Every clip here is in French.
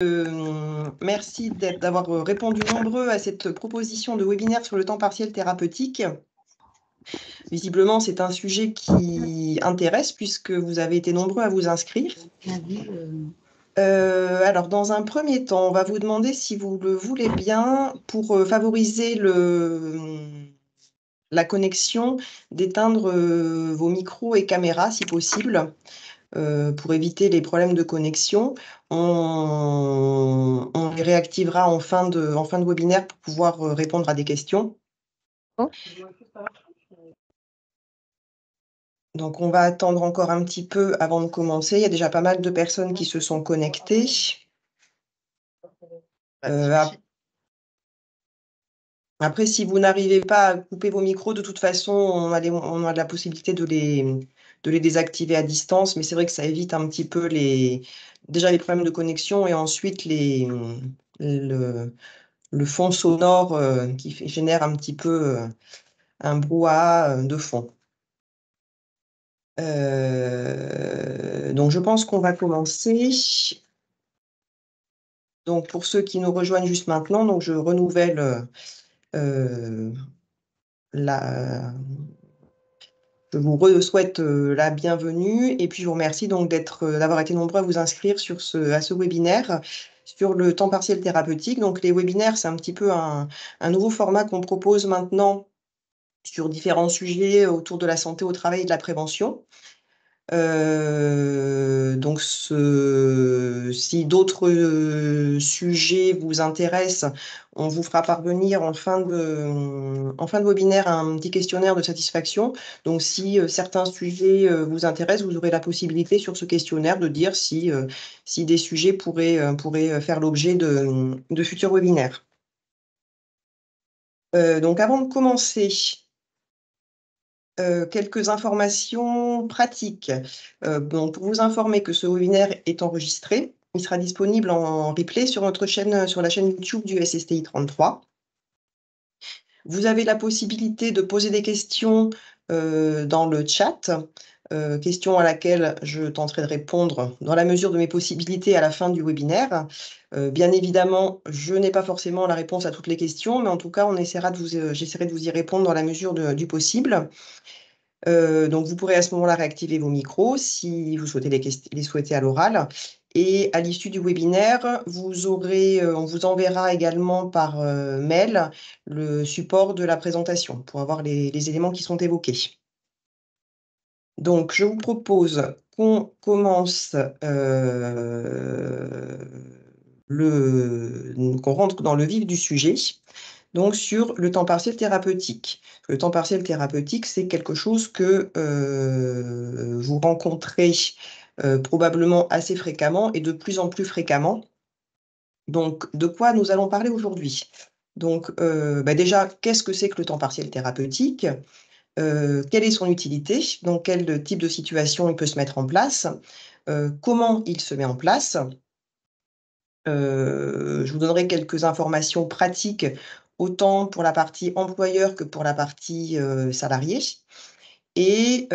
Euh, merci d'avoir euh, répondu nombreux à cette proposition de webinaire sur le temps partiel thérapeutique. Visiblement, c'est un sujet qui intéresse puisque vous avez été nombreux à vous inscrire. Euh, alors, dans un premier temps, on va vous demander si vous le voulez bien pour favoriser le, la connexion, d'éteindre vos micros et caméras si possible. Euh, pour éviter les problèmes de connexion. On, les réactivera en fin, de, en fin de webinaire pour pouvoir euh, répondre à des questions. Oh. Donc on va attendre encore un petit peu avant de commencer. Il y a déjà pas mal de personnes qui se sont connectées. Euh, après, si vous n'arrivez pas à couper vos micros, de toute façon, on a, on a la possibilité de les, de les désactiver à distance, mais c'est vrai que ça évite un petit peu les, déjà les problèmes de connexion et ensuite les, le, fond sonore euh, qui génère un petit peu euh, un brouhaha euh, de fond. donc je pense qu'on va commencer. Donc pour ceux qui nous rejoignent juste maintenant, donc je renouvelle la, je vous re souhaite euh, la bienvenue et puis je vous remercie donc d'être, euh, d'avoir été nombreux à vous inscrire sur ce, à ce webinaire sur le temps partiel thérapeutique. Donc les webinaires, c'est un petit peu un nouveau format qu'on propose maintenant sur différents sujets autour de la santé au travail et de la prévention. Euh, donc, si d'autres euh, sujets vous intéressent, on vous fera parvenir en fin de, euh, en fin de webinaire un petit questionnaire de satisfaction. Donc, si certains sujets vous intéressent, vous aurez la possibilité sur ce questionnaire de dire si, si des sujets pourraient, faire l'objet de, de futurs webinaires. donc, avant de commencer, euh, quelques informations pratiques. Euh, pour vous informer que ce webinaire est enregistré, il sera disponible en replay sur notre chaîne, sur la chaîne YouTube du SSTI 33. Vous avez la possibilité de poser des questions euh, dans le chat. Euh, question à laquelle je tenterai de répondre dans la mesure de mes possibilités à la fin du webinaire. Euh, bien évidemment, je n'ai pas forcément la réponse à toutes les questions, mais en tout cas, on essaiera de vous, euh, j'essaierai de vous y répondre dans la mesure du possible. donc, vous pourrez à ce moment-là réactiver vos micros si vous souhaitez les, les souhaiter à l'oral. Et à l'issue du webinaire, vous aurez, on vous enverra également par mail le support de la présentation pour avoir les éléments qui sont évoqués. Donc, je vous propose qu'on commence euh, qu'on rentre dans le vif du sujet. Donc sur le temps partiel thérapeutique. Le temps partiel thérapeutique, c'est quelque chose que euh, vous rencontrez euh, probablement assez fréquemment et de plus en plus fréquemment. Donc, de quoi nous allons parler aujourd'hui Donc, bah déjà, qu'est-ce que c'est que le temps partiel thérapeutique euh, quelle est son utilité, dans quel type de situation il peut se mettre en place, euh, comment il se met en place. Euh, je vous donnerai quelques informations pratiques, autant pour la partie employeur que pour la partie salarié. Et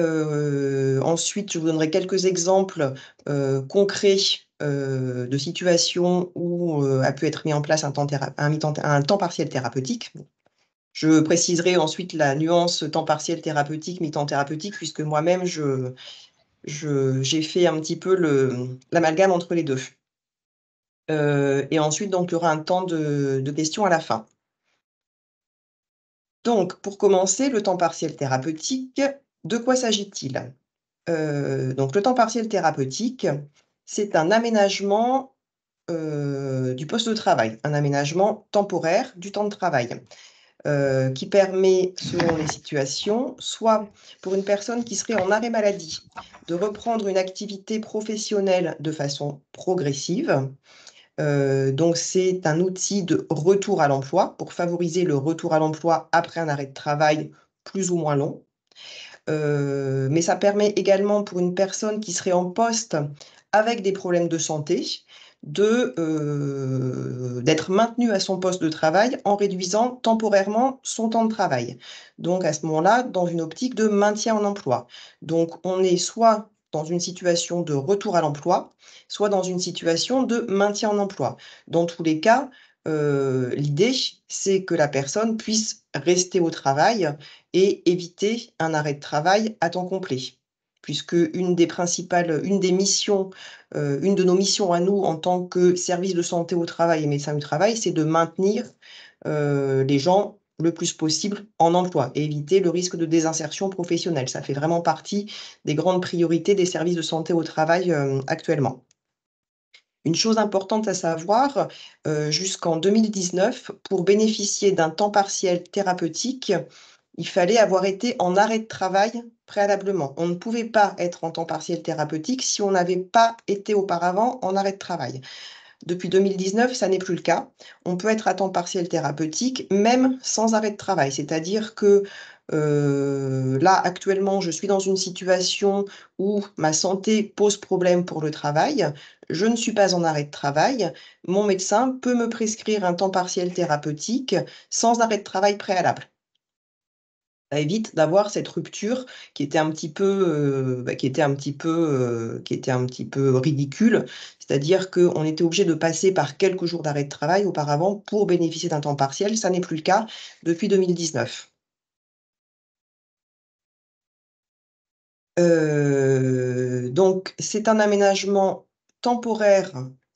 ensuite, je vous donnerai quelques exemples concrets de situations où a pu être mis en place un temps partiel thérapeutique. Je préciserai ensuite la nuance temps partiel thérapeutique, mi-temps thérapeutique, puisque moi-même, j'ai fait un petit peu l'amalgame entre les deux. Euh, et ensuite, donc, il y aura un temps de, questions à la fin. Donc, pour commencer, le temps partiel thérapeutique, de quoi s'agit-il euh, Donc, le temps partiel thérapeutique, c'est un aménagement euh, du poste de travail, un aménagement temporaire du temps de travail. Euh, qui permet, selon les situations, soit pour une personne qui serait en arrêt maladie, de reprendre une activité professionnelle de façon progressive. Euh, donc c'est un outil de retour à l'emploi pour favoriser le retour à l'emploi après un arrêt de travail plus ou moins long. Euh, mais ça permet également pour une personne qui serait en poste avec des problèmes de santé euh, d'être maintenu à son poste de travail en réduisant temporairement son temps de travail. Donc à ce moment-là, dans une optique de maintien en emploi. Donc on est soit dans une situation de retour à l'emploi, soit dans une situation de maintien en emploi. Dans tous les cas, euh, l'idée, c'est que la personne puisse rester au travail et éviter un arrêt de travail à temps complet puisque une des principales, une des missions, euh, une de nos missions à nous en tant que service de santé au travail et médecins du travail, c'est de maintenir euh, les gens le plus possible en emploi et éviter le risque de désinsertion professionnelle. Ça fait vraiment partie des grandes priorités des services de santé au travail euh, actuellement. Une chose importante à savoir, jusqu'en 2019, pour bénéficier d'un temps partiel thérapeutique, il fallait avoir été en arrêt de travail préalablement. On ne pouvait pas être en temps partiel thérapeutique si on n'avait pas été auparavant en arrêt de travail. Depuis 2019, ça n'est plus le cas. On peut être à temps partiel thérapeutique même sans arrêt de travail. C'est-à-dire que euh, là, actuellement, je suis dans une situation où ma santé pose problème pour le travail. Je ne suis pas en arrêt de travail. Mon médecin peut me prescrire un temps partiel thérapeutique sans arrêt de travail préalable évite d'avoir cette rupture qui était un petit peu, euh, bah, qui était un petit peu, euh, qui était un petit peu ridicule. C'est-à-dire qu'on était obligé de passer par quelques jours d'arrêt de travail auparavant pour bénéficier d'un temps partiel. Ça n'est plus le cas depuis 2019. Euh, donc, c'est un aménagement temporaire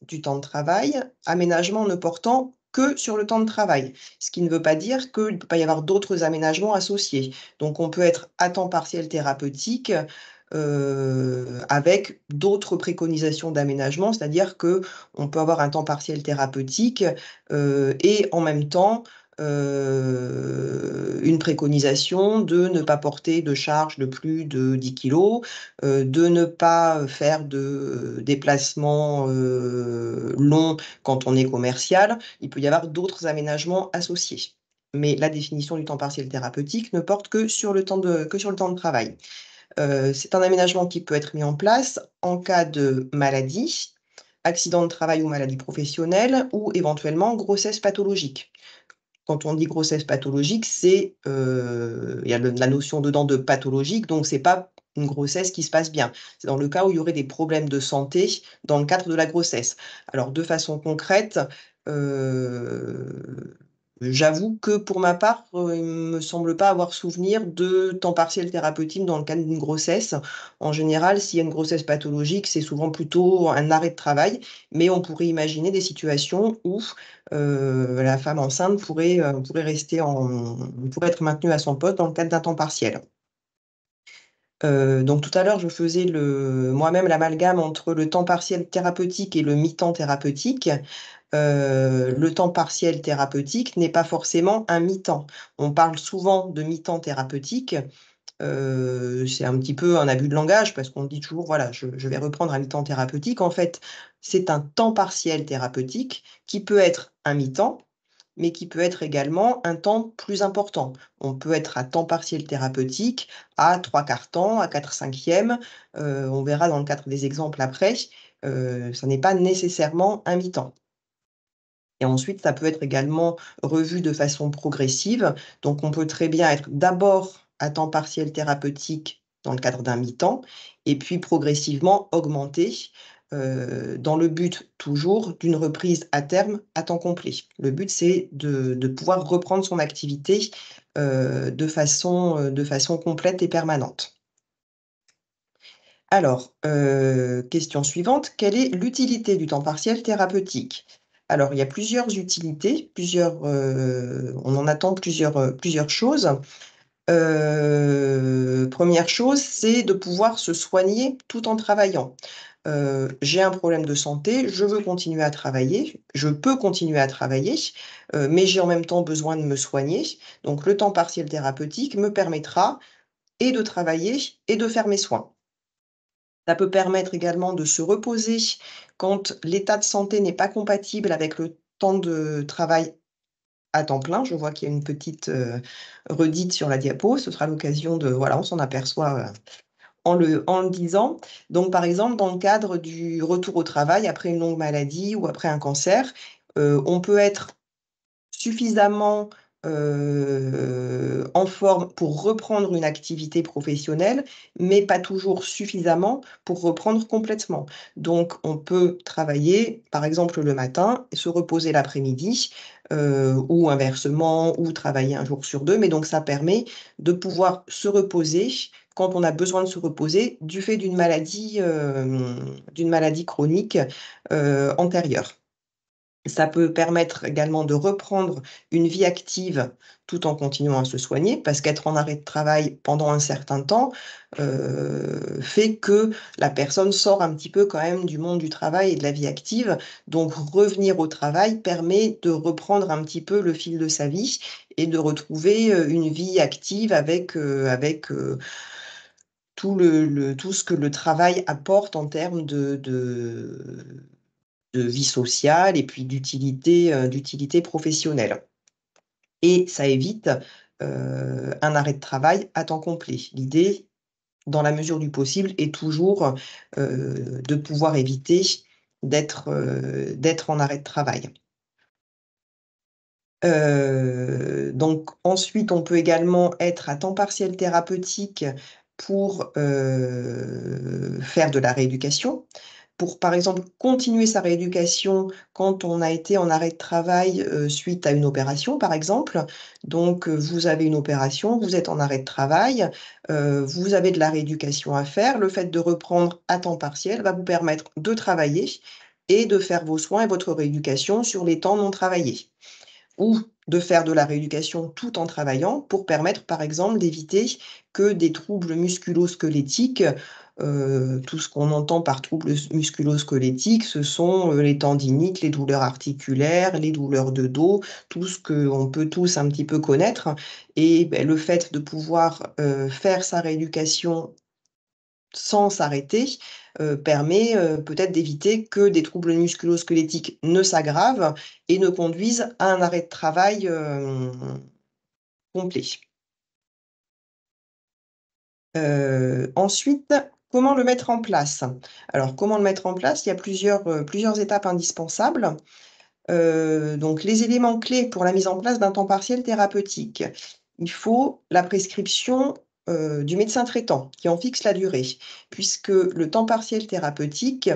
du temps de travail, aménagement ne portant que sur le temps de travail, ce qui ne veut pas dire qu'il ne peut pas y avoir d'autres aménagements associés. Donc on peut être à temps partiel thérapeutique euh, avec d'autres préconisations d'aménagement, c'est-à-dire qu'on peut avoir un temps partiel thérapeutique euh, et en même temps euh, une préconisation de ne pas porter de charge de plus de 10 kg, euh, de ne pas faire de euh, déplacements longs quand on est commercial. Il peut y avoir d'autres aménagements associés. Mais la définition du temps partiel thérapeutique ne porte que sur le temps que sur le temps de travail. C'est un aménagement qui peut être mis en place en cas de maladie, accident de travail ou maladie professionnelle ou éventuellement grossesse pathologique quand on dit grossesse pathologique, c'est euh, il y a la notion dedans de pathologique, donc c'est pas une grossesse qui se passe bien. C'est dans le cas où il y aurait des problèmes de santé dans le cadre de la grossesse. Alors de façon concrète, euh, J'avoue que pour ma part, euh, il ne me semble pas avoir souvenir de temps partiel thérapeutique dans le cadre d'une grossesse. En général, s'il y a une grossesse pathologique, c'est souvent plutôt un arrêt de travail, mais on pourrait imaginer des situations où euh, la femme enceinte pourrait, euh, pourrait, rester pourrait être maintenue à son poste dans le cadre d'un temps partiel. donc tout à l'heure, je faisais moi-même l'amalgame entre le temps partiel thérapeutique et le mi-temps thérapeutique. Euh, le temps partiel thérapeutique n'est pas forcément un mi-temps. On parle souvent de mi-temps thérapeutique. Euh, c'est un petit peu un abus de langage parce qu'on dit toujours, voilà, je, vais reprendre un mi-temps thérapeutique. En fait, c'est un temps partiel thérapeutique qui peut être un mi-temps, mais qui peut être également un temps plus important. On peut être à temps partiel thérapeutique, à trois quarts temps, à 4 cinquièmes. Euh, on verra dans le cadre des exemples après. ça n'est pas nécessairement un mi-temps. Et ensuite, ça peut être également revu de façon progressive. Donc, on peut très bien être d'abord à temps partiel thérapeutique dans le cadre d'un mi-temps, et puis progressivement augmenter euh, dans le but toujours d'une reprise à terme à temps complet. Le but, c'est de, pouvoir reprendre son activité euh, euh, de, façon, complète et permanente. Alors, question suivante, quelle est l'utilité du temps partiel thérapeutique alors, il y a plusieurs utilités, plusieurs, euh, on en attend plusieurs, euh, plusieurs choses. Euh, première chose, c'est de pouvoir se soigner tout en travaillant. j'ai un problème de santé, je veux continuer à travailler, je peux continuer à travailler, mais j'ai en même temps besoin de me soigner. Donc le temps partiel thérapeutique me permettra et de travailler et de faire mes soins. Ça peut permettre également de se reposer quand l'état de santé n'est pas compatible avec le temps de travail à temps plein. Je vois qu'il y a une petite euh, redite sur la diapo. Ce sera l'occasion de... Voilà, on s'en aperçoit euh, en, le, disant. Donc, par exemple, dans le cadre du retour au travail après une longue maladie ou après un cancer, euh, on peut être suffisamment euh, en forme pour reprendre une activité professionnelle, mais pas toujours suffisamment pour reprendre complètement. Donc, on peut travailler, par exemple, le matin, et se reposer l'après-midi, euh, ou inversement, ou travailler un jour sur deux. Mais donc, ça permet de pouvoir se reposer quand on a besoin de se reposer du fait d'une maladie, euh, d'une maladie chronique antérieure. Ça peut permettre également de reprendre une vie active tout en continuant à se soigner, parce qu'être en arrêt de travail pendant un certain temps euh, fait que la personne sort un petit peu quand même du monde du travail et de la vie active. Donc revenir au travail permet de reprendre un petit peu le fil de sa vie et de retrouver euh, une vie active avec, euh, avec tout, le, tout ce que le travail apporte en termes de de vie sociale et puis d'utilité, euh, d'utilité professionnelle. Et ça évite euh, un arrêt de travail à temps complet. L'idée, dans la mesure du possible, est toujours euh, de pouvoir éviter d'être, d'être en arrêt de travail. donc ensuite, on peut également être à temps partiel thérapeutique pour faire de la rééducation pour, par exemple, continuer sa rééducation quand on a été en arrêt de travail euh, suite à une opération, par exemple. Donc, euh, vous avez une opération, vous êtes en arrêt de travail, euh, vous avez de la rééducation à faire. Le fait de reprendre à temps partiel va vous permettre de travailler et de faire vos soins et votre rééducation sur les temps non travaillés. Ou de faire de la rééducation tout en travaillant pour permettre, par exemple, d'éviter que des troubles musculo-squelettiques euh, tout ce qu'on entend par troubles musculo-squelettiques, ce sont euh, les tendinites, les douleurs articulaires, les douleurs de dos, tout ce qu'on peut tous un petit peu connaître. Et ben, le fait de pouvoir euh, faire sa rééducation sans s'arrêter permet peut-être d'éviter que des troubles musculo-squelettiques ne s'aggravent et ne conduisent à un arrêt de travail complet. ensuite, Comment le mettre en place Alors, comment le mettre en place Il y a plusieurs, euh, plusieurs étapes indispensables. Euh, donc, les éléments clés pour la mise en place d'un temps partiel thérapeutique. Il faut la prescription euh, du médecin traitant qui en fixe la durée, puisque le temps partiel thérapeutique,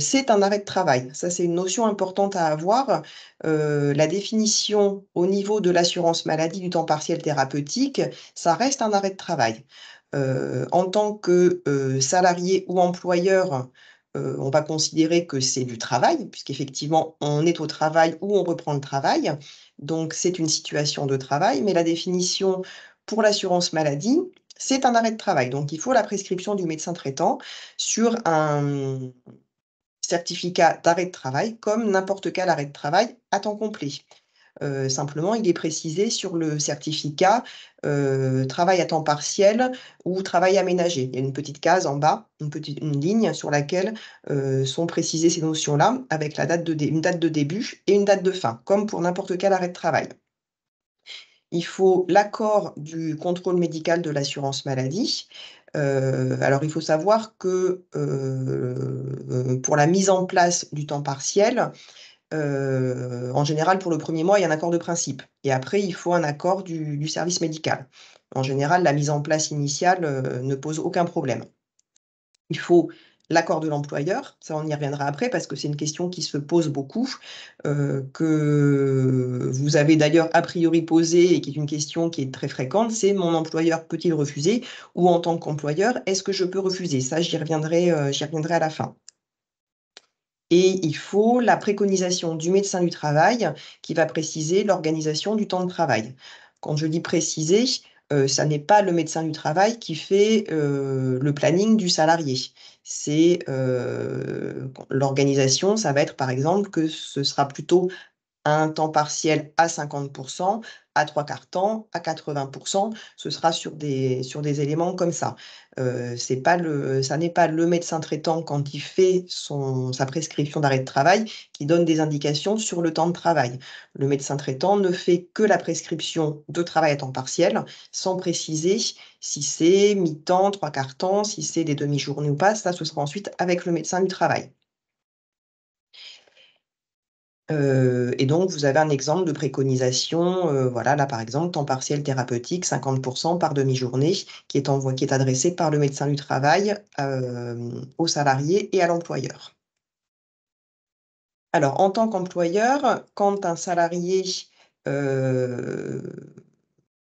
c'est un arrêt de travail. Ça, c'est une notion importante à avoir. la définition au niveau de l'assurance maladie du temps partiel thérapeutique, ça reste un arrêt de travail. Euh, en tant que euh, salarié ou employeur, euh, on va considérer que c'est du travail, puisqu'effectivement, on est au travail ou on reprend le travail. Donc, c'est une situation de travail, mais la définition pour l'assurance maladie, c'est un arrêt de travail. Donc, il faut la prescription du médecin traitant sur un certificat d'arrêt de travail, comme n'importe quel arrêt de travail à temps complet. Euh, simplement, il est précisé sur le certificat euh, travail à temps partiel ou travail aménagé. Il y a une petite case en bas, une petite ligne sur laquelle euh, sont précisées ces notions-là, avec la date de une date de début et une date de fin, comme pour n'importe quel arrêt de travail. Il faut l'accord du contrôle médical de l'assurance maladie. alors, il faut savoir que pour la mise en place du temps partiel, euh, en général, pour le premier mois, il y a un accord de principe. Et après, il faut un accord du, service médical. En général, la mise en place initiale euh, ne pose aucun problème. Il faut l'accord de l'employeur, ça on y reviendra après parce que c'est une question qui se pose beaucoup, euh, que vous avez d'ailleurs a priori posée et qui est une question qui est très fréquente, c'est mon employeur peut-il refuser ou en tant qu'employeur, est-ce que je peux refuser Ça j'y reviendrai, J'y reviendrai à la fin. Et il faut la préconisation du médecin du travail qui va préciser l'organisation du temps de travail. Quand je dis préciser, euh, ça n'est pas le médecin du travail qui fait euh, le planning du salarié. C'est euh, l'organisation, ça va être par exemple que ce sera plutôt à un temps partiel à 50%, à trois quarts temps, à 80%, ce sera sur des, sur des éléments comme ça. Euh, ce pas le, ça n'est pas le médecin traitant quand il fait son, sa prescription d'arrêt de travail qui donne des indications sur le temps de travail. Le médecin traitant ne fait que la prescription de travail à temps partiel sans préciser si c'est mi-temps, trois quarts temps, si c'est des demi-journées ou pas. Ça, ce sera ensuite avec le médecin du travail. Euh, et donc, vous avez un exemple de préconisation, euh, voilà, là par exemple, temps partiel thérapeutique, 50% par demi-journée, qui, est adressé par le médecin du travail euh, au salarié salariés et à l'employeur. Alors, en tant qu'employeur, quand un salarié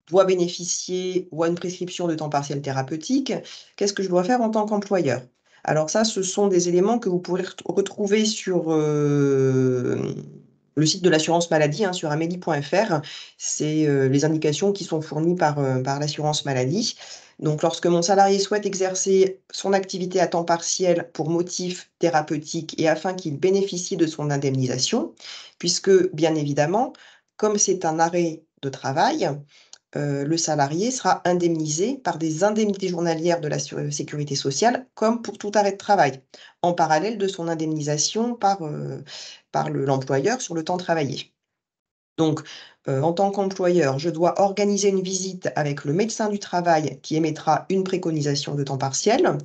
doit bénéficier ou à une prescription de temps partiel thérapeutique, qu'est-ce que je dois faire en tant qu'employeur alors ça, ce sont des éléments que vous pourrez retrouver sur euh, le site de l'assurance maladie, hein, sur amélie.fr. C'est euh, les indications qui sont fournies par, euh, par l'assurance maladie. Donc lorsque mon salarié souhaite exercer son activité à temps partiel pour motif thérapeutique et afin qu'il bénéficie de son indemnisation, puisque bien évidemment, comme c'est un arrêt de travail, euh, le salarié sera indemnisé par des indemnités journalières de la euh, sécurité sociale, comme pour tout arrêt de travail, en parallèle de son indemnisation par, euh, l'employeur sur le temps travaillé. Donc, en tant qu'employeur, je dois organiser une visite avec le médecin du travail qui émettra une préconisation de temps partiel.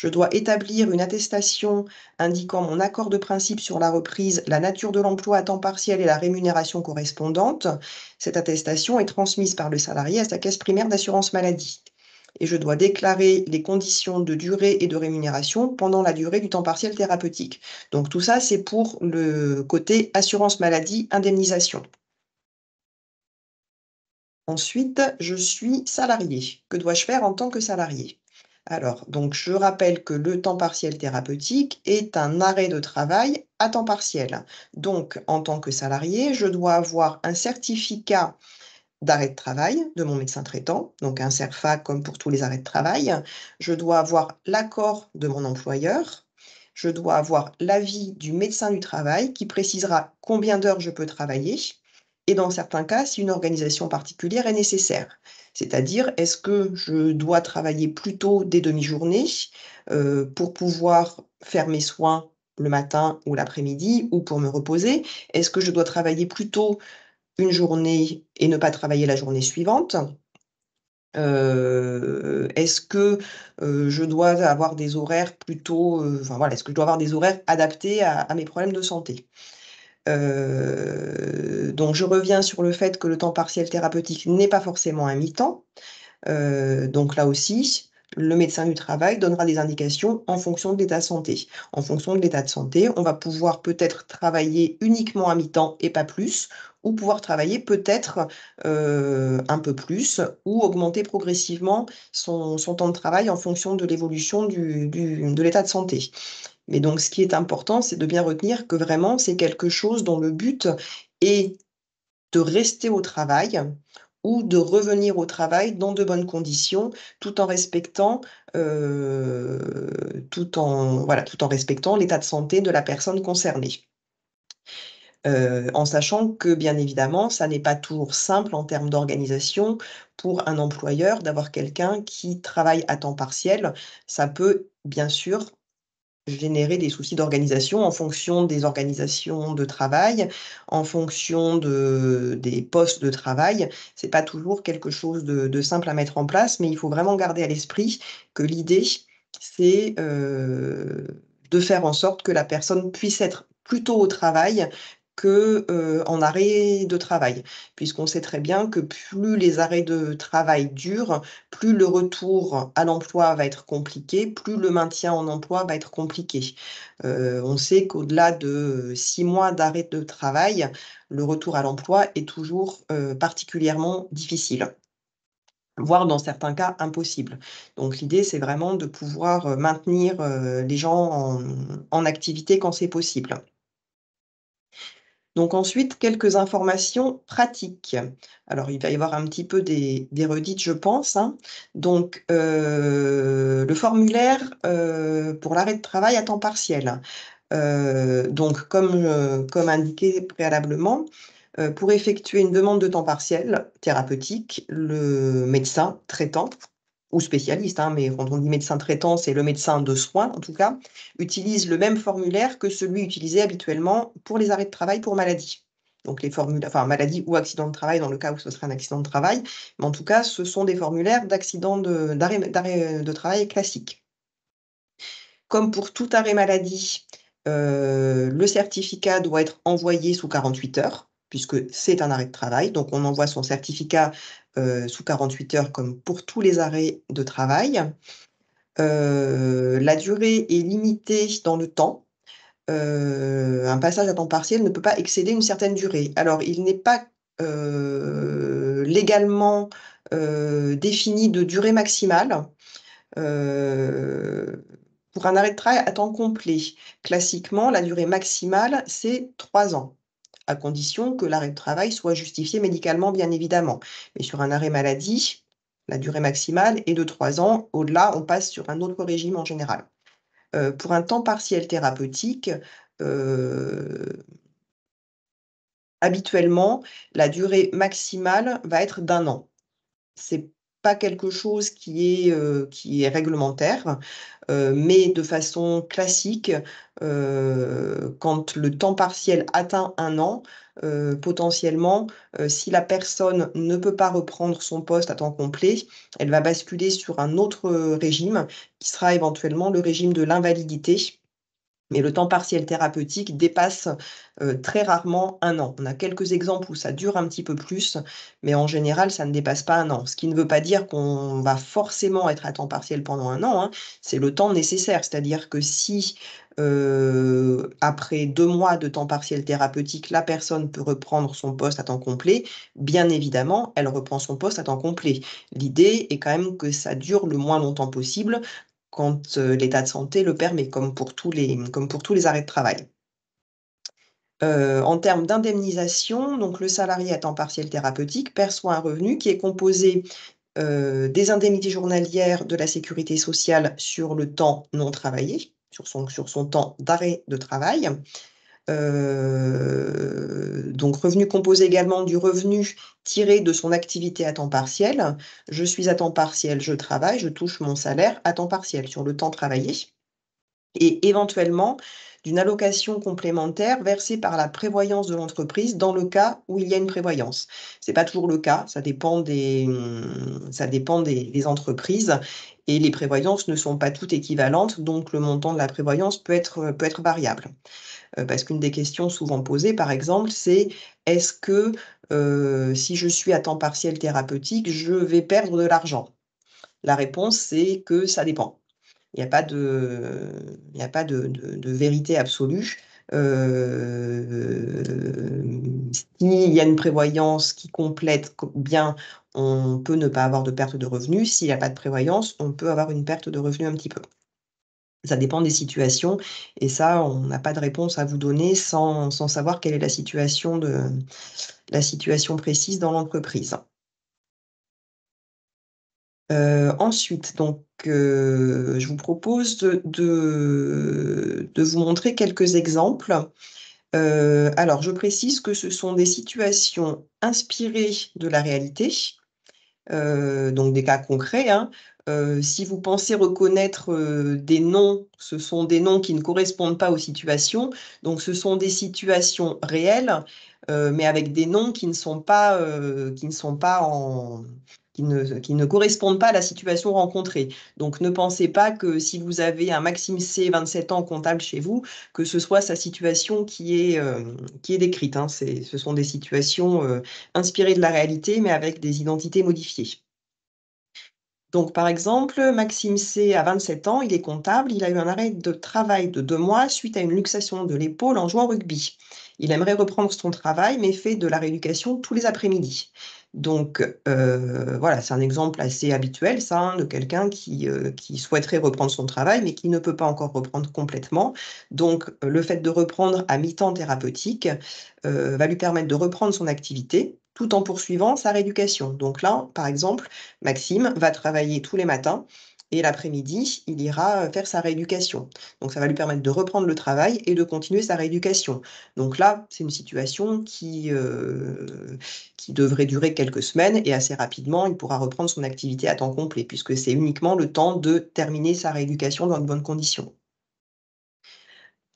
Je dois établir une attestation indiquant mon accord de principe sur la reprise, la nature de l'emploi à temps partiel et la rémunération correspondante. Cette attestation est transmise par le salarié à sa caisse primaire d'assurance maladie. Et je dois déclarer les conditions de durée et de rémunération pendant la durée du temps partiel thérapeutique. Donc tout ça, c'est pour le côté assurance maladie, indemnisation. Ensuite, je suis salarié. Que dois-je faire en tant que salarié alors, donc, je rappelle que le temps partiel thérapeutique est un arrêt de travail à temps partiel. Donc, en tant que salarié, je dois avoir un certificat d'arrêt de travail de mon médecin traitant, donc un CERFA comme pour tous les arrêts de travail. Je dois avoir l'accord de mon employeur. Je dois avoir l'avis du médecin du travail qui précisera combien d'heures je peux travailler et dans certains cas, si une organisation particulière est nécessaire. C'est-à-dire, est-ce que je dois travailler plutôt des demi-journées euh, pour pouvoir faire mes soins le matin ou l'après-midi ou pour me reposer Est-ce que je dois travailler plutôt une journée et ne pas travailler la journée suivante euh, est-ce que euh, je dois avoir des horaires plutôt, enfin voilà, est-ce que je dois avoir des horaires adaptés à mes problèmes de santé euh, donc je reviens sur le fait que le temps partiel thérapeutique n'est pas forcément un mi-temps. Euh, donc là aussi, le médecin du travail donnera des indications en fonction de l'état de santé. En fonction de l'état de santé, on va pouvoir peut-être travailler uniquement à mi-temps et pas plus, ou pouvoir travailler peut-être euh, un peu plus, ou augmenter progressivement son, temps de travail en fonction de l'évolution de l'état de santé. Mais donc, ce qui est important, c'est de bien retenir que vraiment, c'est quelque chose dont le but est de rester au travail ou de revenir au travail dans de bonnes conditions, tout en respectant, euh, tout en voilà, tout en respectant l'état de santé de la personne concernée. Euh, en sachant que, bien évidemment, ça n'est pas toujours simple en termes d'organisation pour un employeur d'avoir quelqu'un qui travaille à temps partiel. Ça peut, bien sûr, générer des soucis d'organisation en fonction des organisations de travail, en fonction de, des postes de travail. ce n'est pas toujours quelque chose de, simple à mettre en place, mais il faut vraiment garder à l'esprit que l'idée, c'est euh, de faire en sorte que la personne puisse être plutôt au travail que en arrêt de travail, puisqu'on sait très bien que plus les arrêts de travail durent, plus le retour à l'emploi va être compliqué, plus le maintien en emploi va être compliqué. on sait qu'au-delà de six mois d'arrêt de travail, le retour à l'emploi est toujours particulièrement difficile voire dans certains cas impossible. Donc l'idée, c'est vraiment de pouvoir maintenir les gens en activité quand c'est possible. Donc ensuite, quelques informations pratiques. Alors, il va y avoir un petit peu des, redites, je pense. Hein. Donc, euh, le formulaire euh, pour l'arrêt de travail à temps partiel. Euh, donc, comme, comme, indiqué préalablement, pour effectuer une demande de temps partiel thérapeutique, le médecin traitant ou spécialiste, hein, mais quand on dit médecin traitant, c'est le médecin de soins en tout cas, utilise le même formulaire que celui utilisé habituellement pour les arrêts de travail pour maladie. Donc les formules, enfin maladie ou accident de travail dans le cas où ce serait un accident de travail, mais en tout cas, ce sont des formulaires d'accident d'arrêt euh, de, travail classique. Comme pour tout arrêt maladie, euh, le certificat doit être envoyé sous 48 heures puisque c'est un arrêt de travail. Donc, on envoie son certificat euh, sous 48 heures comme pour tous les arrêts de travail. Euh, la durée est limitée dans le temps. Euh, un passage à temps partiel ne peut pas excéder une certaine durée. Alors, il n'est pas légalement défini de durée maximale. pour un arrêt de travail à temps complet, classiquement, la durée maximale, c'est trois ans à condition que l'arrêt de travail soit justifié médicalement, bien évidemment. Mais sur un arrêt maladie, la durée maximale est de trois ans. Au-delà, on passe sur un autre régime en général. Euh, pour un temps partiel thérapeutique, euh, habituellement, la durée maximale va être d'un an. C'est pas quelque chose qui est, euh, qui est réglementaire, mais de façon classique, euh, quand le temps partiel atteint un an, euh, potentiellement, euh, si la personne ne peut pas reprendre son poste à temps complet, elle va basculer sur un autre régime qui sera éventuellement le régime de l'invalidité mais le temps partiel thérapeutique dépasse euh, très rarement un an. On a quelques exemples où ça dure un petit peu plus, mais en général, ça ne dépasse pas un an. Ce qui ne veut pas dire qu'on va forcément être à temps partiel pendant un an. Hein. C'est le temps nécessaire. C'est-à-dire que si euh, après deux mois de temps partiel thérapeutique, la personne peut reprendre son poste à temps complet, bien évidemment, elle reprend son poste à temps complet. L'idée est quand même que ça dure le moins longtemps possible quand euh, l'état de santé le permet, comme pour tous les, comme pour tous les arrêts de travail. Euh, en termes d'indemnisation, donc le salarié à temps partiel thérapeutique perçoit un revenu qui est composé euh, des indemnités journalières de la sécurité sociale sur le temps non travaillé, sur son, sur son temps d'arrêt de travail, euh, donc revenu composé également du revenu tiré de son activité à temps partiel. Je suis à temps partiel, je travaille, je touche mon salaire à temps partiel sur le temps travaillé et éventuellement d'une allocation complémentaire versée par la prévoyance de l'entreprise dans le cas où il y a une prévoyance. Ce n'est pas toujours le cas, ça dépend, des, hmm, ça dépend entreprises et les prévoyances ne sont pas toutes équivalentes, donc le montant de la prévoyance peut être, peut être variable. Euh, parce qu'une des questions souvent posées, par exemple, c'est est-ce que euh, si je suis à temps partiel thérapeutique, je vais perdre de l'argent La réponse, c'est que ça dépend. Il n'y a pas de, a pas de, vérité absolue. Euh, s'il y a une prévoyance qui complète bien, on peut ne pas avoir de perte de revenus. S'il n'y a pas de prévoyance, on peut avoir une perte de revenus un petit peu. Ça dépend des situations et ça, on n'a pas de réponse à vous donner sans, sans savoir quelle est la situation, de, la situation précise dans l'entreprise. Euh, ensuite, donc, euh, je vous propose de, vous montrer quelques exemples. Euh, alors, je précise que ce sont des situations inspirées de la réalité, donc des cas concrets. Hein. si vous pensez reconnaître des noms, ce sont des noms qui ne correspondent pas aux situations. Donc, ce sont des situations réelles, mais avec des noms qui ne sont pas, qui ne sont pas en, qui ne, correspondent pas à la situation rencontrée. Donc ne pensez pas que si vous avez un Maxime C, 27 ans, comptable chez vous, que ce soit sa situation qui est, euh, décrite. Hein. ce sont des situations euh, inspirées de la réalité, mais avec des identités modifiées. Donc, par exemple, Maxime C a 27 ans, il est comptable, il a eu un arrêt de travail de deux mois suite à une luxation de l'épaule en jouant au rugby. Il aimerait reprendre son travail, mais fait de la rééducation tous les après-midi. Donc euh, voilà, c'est un exemple assez habituel, ça, hein, de quelqu'un euh, qui, souhaiterait reprendre son travail, mais qui ne peut pas encore reprendre complètement. Donc euh, le fait de reprendre à mi-temps thérapeutique va lui permettre de reprendre son activité tout en poursuivant sa rééducation. Donc là, par exemple, Maxime va travailler tous les matins et l'après-midi, il ira euh, faire sa rééducation. Donc ça va lui permettre de reprendre le travail et de continuer sa rééducation. Donc là, c'est une situation qui, euh, qui devrait durer quelques semaines et assez rapidement, il pourra reprendre son activité à temps complet, puisque c'est uniquement le temps de terminer sa rééducation dans de bonnes conditions.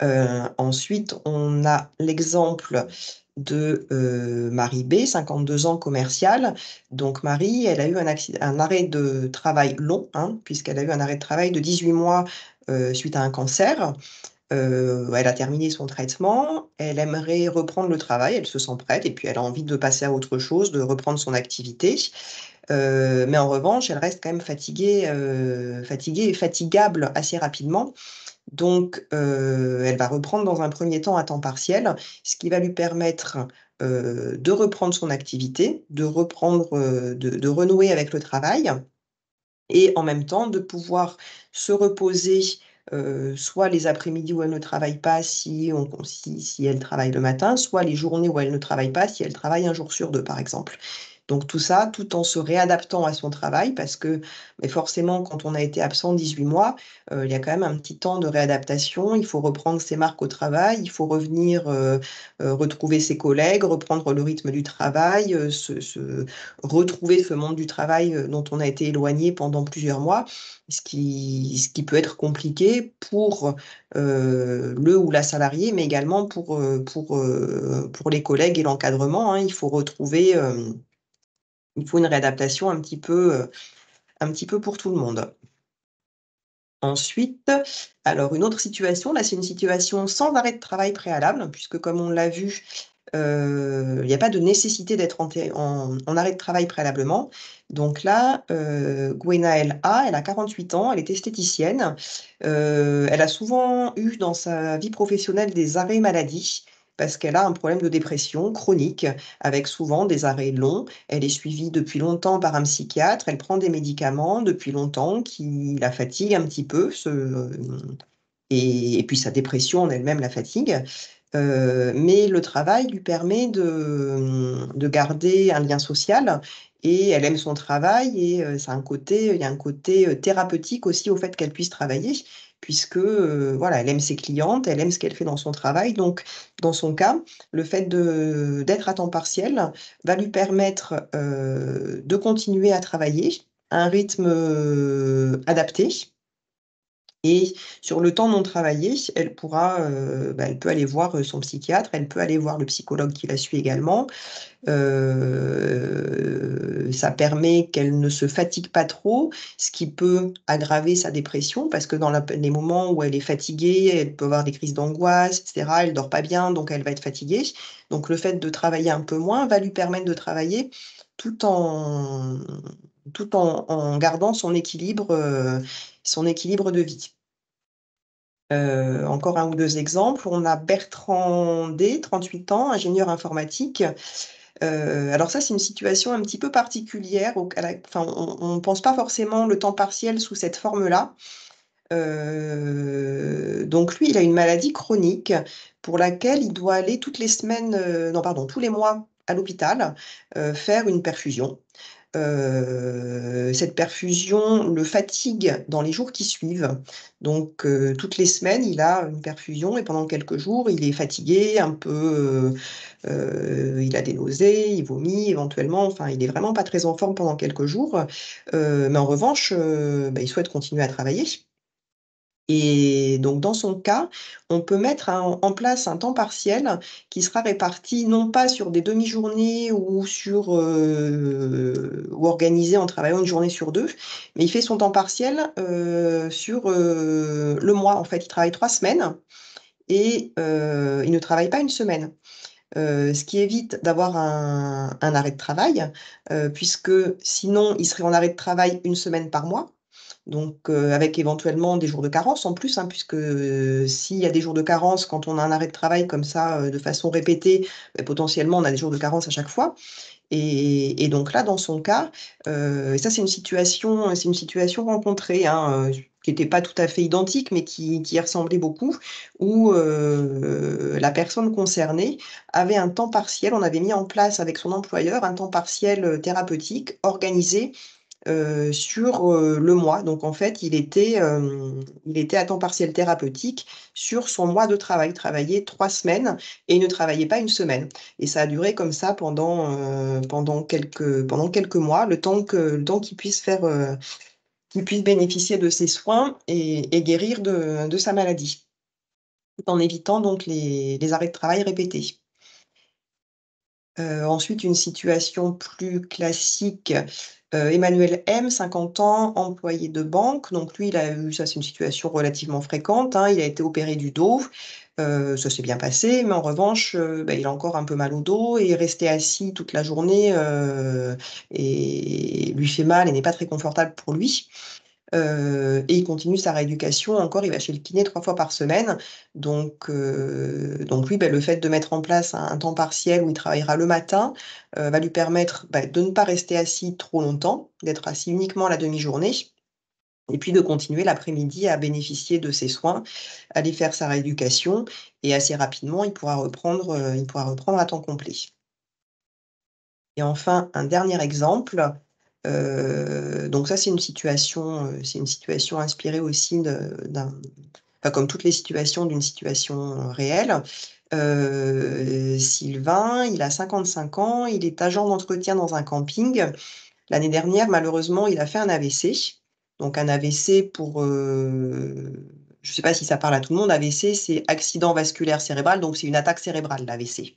Euh, ensuite, on a l'exemple de euh, Marie B, 52 ans commerciale. Donc Marie, elle a eu un, arrêt de travail long, hein, puisqu'elle a eu un arrêt de travail de 18 mois euh, suite à un cancer. Euh, elle a terminé son traitement, elle aimerait reprendre le travail, elle se sent prête et puis elle a envie de passer à autre chose, de reprendre son activité. mais en revanche, elle reste quand même fatiguée, fatiguée et fatigable assez rapidement. Donc, euh, elle va reprendre dans un premier temps à temps partiel, ce qui va lui permettre euh, de reprendre son activité, de reprendre, euh, de, renouer avec le travail, et en même temps de pouvoir se reposer soit les après-midi où elle ne travaille pas si, on, si, elle travaille le matin, soit les journées où elle ne travaille pas si elle travaille un jour sur deux, par exemple. Donc tout ça, tout en se réadaptant à son travail, parce que mais forcément, quand on a été absent 18 mois, euh, il y a quand même un petit temps de réadaptation. Il faut reprendre ses marques au travail, il faut revenir euh, euh, retrouver ses collègues, reprendre le rythme du travail, se, retrouver ce monde du travail dont on a été éloigné pendant plusieurs mois, ce qui, ce qui peut être compliqué pour le ou la salariée, mais également pour, pour, pour les collègues et l'encadrement. Hein. Il faut retrouver il faut une réadaptation un petit peu, euh, un petit peu pour tout le monde. Ensuite, alors une autre situation, là c'est une situation sans arrêt de travail préalable, puisque comme on l'a vu, euh, il n'y a pas de nécessité d'être en, arrêt de travail préalablement. Donc là, euh, Gwenaëlle A, elle a 48 ans, elle est esthéticienne. Euh, elle a souvent eu dans sa vie professionnelle des arrêts maladie parce qu'elle a un problème de dépression chronique, avec souvent des arrêts longs. Elle est suivie depuis longtemps par un psychiatre, elle prend des médicaments depuis longtemps qui la fatiguent un petit peu, ce, euh, et, puis sa dépression en elle-même la fatigue. Euh, mais le travail lui permet de, de garder un lien social et elle aime son travail et c'est euh, un côté, il y a un côté thérapeutique aussi au fait qu'elle puisse travailler puisque euh, voilà, elle aime ses clientes, elle aime ce qu'elle fait dans son travail. Donc, dans son cas, le fait d'être à temps partiel va lui permettre euh, de continuer à travailler à un rythme euh, adapté et sur le temps non travaillé, elle pourra, euh, bah, elle peut aller voir euh, son psychiatre, elle peut aller voir le psychologue qui la suit également. Euh, ça permet qu'elle ne se fatigue pas trop, ce qui peut aggraver sa dépression parce que dans les moments où elle est fatiguée, elle peut avoir des crises d'angoisse, etc. Elle dort pas bien, donc elle va être fatiguée. Donc le fait de travailler un peu moins va lui permettre de travailler tout en tout en, gardant son équilibre son équilibre de vie. Euh, encore un ou deux exemples. On a Bertrand D, 38 ans, ingénieur informatique. Euh, alors ça, c'est une situation un petit peu particulière. on ne pense pas forcément le temps partiel sous cette forme-là. Euh, donc lui, il a une maladie chronique pour laquelle il doit aller toutes les semaines, non pardon, tous les mois à l'hôpital, faire une perfusion. Euh, cette perfusion le fatigue dans les jours qui suivent. Donc euh, toutes les semaines, il a une perfusion et pendant quelques jours, il est fatigué, un peu, euh, il a des nausées, il vomit éventuellement. Enfin, il n'est vraiment pas très en forme pendant quelques jours. mais en revanche, bah, il souhaite continuer à travailler. Et donc, dans son cas, on peut mettre en place un temps partiel qui sera réparti non pas sur des demi-journées ou sur euh, organisé en travaillant une journée sur deux, mais il fait son temps partiel euh, sur euh, le mois. En fait, il travaille trois semaines et il ne travaille pas une semaine. ce qui évite d'avoir un, arrêt de travail, puisque sinon, il serait en arrêt de travail une semaine par mois. Donc, euh, avec éventuellement des jours de carence en plus, hein, puisque euh, s'il y a des jours de carence quand on a un arrêt de travail comme ça, euh, de façon répétée, ben, potentiellement on a des jours de carence à chaque fois. Et, donc là, dans son cas, ça c'est une situation, c'est une situation rencontrée. Hein, qui n'était pas tout à fait identique, mais qui, qui ressemblait beaucoup, où la personne concernée avait un temps partiel, on avait mis en place avec son employeur un temps partiel thérapeutique organisé euh, sur euh, le mois. Donc en fait, il était, euh, il était à temps partiel thérapeutique sur son mois de travail. Il travaillait trois semaines et ne travaillait pas une semaine. Et ça a duré comme ça pendant, pendant, quelques, pendant quelques mois, le temps que, qu'il puisse faire, qu'il puisse bénéficier de ses soins et, guérir de, sa maladie, tout en évitant donc les arrêts de travail répétés. ensuite, une situation plus classique, euh, Emmanuel M, 50 ans, employé de banque. Donc lui, il a eu, ça c'est une situation relativement fréquente, hein. il a été opéré du dos. Euh, ça s'est bien passé, mais en revanche, euh, bah, il a encore un peu mal au dos et rester assis toute la journée et lui fait mal et n'est pas très confortable pour lui. Euh, et il continue sa rééducation. Encore, il va chez le kiné trois fois par semaine. Donc, lui, euh, ben, le fait de mettre en place un, temps partiel où il travaillera le matin euh, va lui permettre ben, de ne pas rester assis trop longtemps, d'être assis uniquement la demi-journée. Et puis de continuer l'après-midi à bénéficier de ses soins, aller faire sa rééducation et assez rapidement il pourra reprendre, il pourra reprendre à temps complet. Et enfin, un dernier exemple, euh, donc ça, c'est une situation, euh, c'est une situation inspirée aussi d'un, enfin, comme toutes les situations, d'une situation réelle. Euh, Sylvain, il a 55 ans, il est agent d'entretien dans un camping. L'année dernière, malheureusement, il a fait un AVC. Donc un AVC pour, je ne sais pas si ça parle à tout le monde, AVC, c'est accident vasculaire cérébral, donc c'est une attaque cérébrale, l'AVC.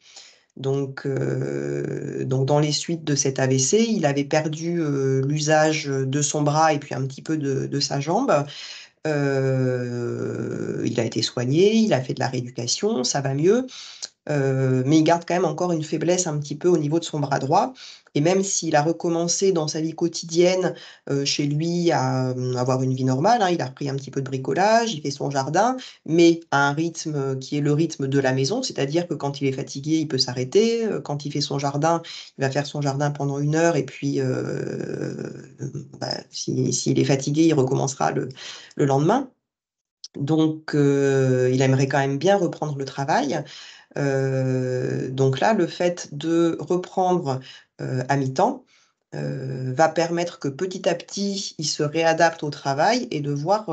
Donc, euh, donc, dans les suites de cet AVC, il avait perdu euh, l'usage de son bras et puis un petit peu de, sa jambe. Euh, il a été soigné, il a fait de la rééducation, ça va mieux. Euh, mais il garde quand même encore une faiblesse un petit peu au niveau de son bras droit. Et même s'il a recommencé dans sa vie quotidienne euh, chez lui à euh, avoir une vie normale, hein, il a repris un petit peu de bricolage, il fait son jardin, mais à un rythme qui est le rythme de la maison, c'est-à-dire que quand il est fatigué, il peut s'arrêter. Quand il fait son jardin, il va faire son jardin pendant une heure et puis bah, s'il est fatigué, il recommencera le, lendemain. Donc, il aimerait quand même bien reprendre le travail. Euh, donc là, le fait de reprendre euh, à mi-temps, euh, va permettre que petit à petit, il se réadapte au travail et de voir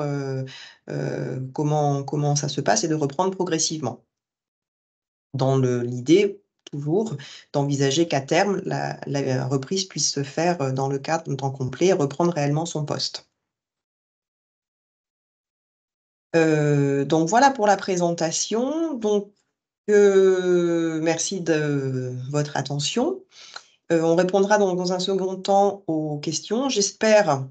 comment, comment ça se passe et de reprendre progressivement. Dans l'idée, toujours, d'envisager qu'à terme, la, la, reprise puisse se faire dans le cadre d'un temps complet et reprendre réellement son poste. donc voilà pour la présentation. Donc merci de votre attention. Euh, on répondra dans, dans, un second temps aux questions. J'espère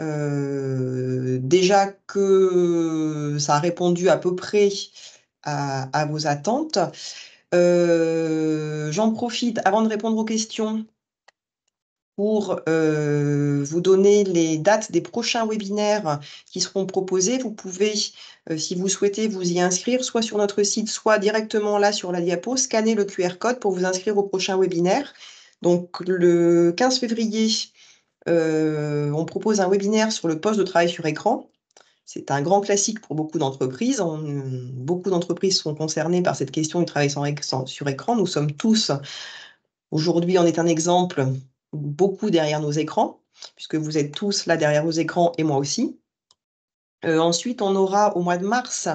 euh, déjà que ça a répondu à peu près à vos attentes. Euh, j'en profite avant de répondre aux questions pour euh, vous donner les dates des prochains webinaires qui seront proposés. Vous pouvez, euh, si vous souhaitez, vous y inscrire, soit sur notre site, soit directement là sur la diapo, scanner le QR code pour vous inscrire au prochain webinaire. Donc le 15 février, euh, on propose un webinaire sur le poste de travail sur écran. C'est un grand classique pour beaucoup d'entreprises. Beaucoup d'entreprises sont concernées par cette question du travail sans, sur écran. Nous sommes tous, aujourd'hui, on est un exemple beaucoup derrière nos écrans, puisque vous êtes tous là derrière vos écrans et moi aussi. Euh, ensuite, on aura au mois de mars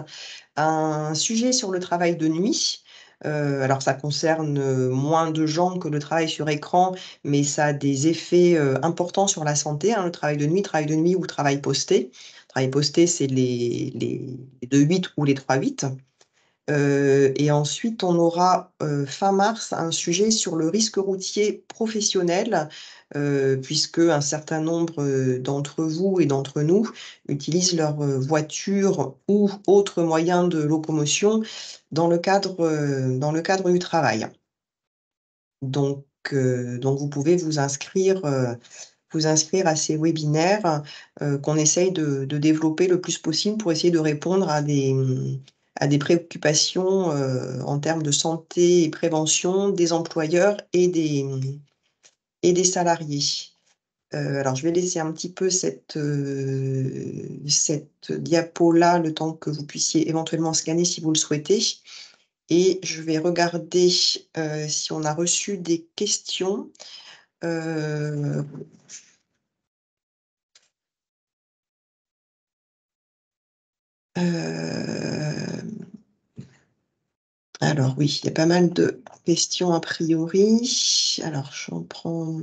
un sujet sur le travail de nuit. Euh, alors ça concerne euh, moins de gens que le travail sur écran, mais ça a des effets importants sur la santé, hein, le travail de nuit, travail de nuit ou travail posté. Travail posté, c'est les, les, 2-8 ou les 3-8. Euh, et ensuite, on aura euh, fin mars un sujet sur le risque routier professionnel, euh, puisque un certain nombre d'entre vous et d'entre nous utilisent leur voiture ou autres moyens de locomotion dans le cadre, dans le cadre du travail. Donc, donc, vous pouvez vous inscrire. vous inscrire à ces webinaires qu'on essaye de, de développer le plus possible pour essayer de répondre à des, à des préoccupations euh, en termes de santé et prévention des employeurs et des, et des salariés. Euh, alors, je vais laisser un petit peu cette, euh, cette diapo-là le temps que vous puissiez éventuellement scanner si vous le souhaitez. Et je vais regarder si on a reçu des questions. Euh, alors oui, il y a pas mal de questions a priori. Alors j'en prends.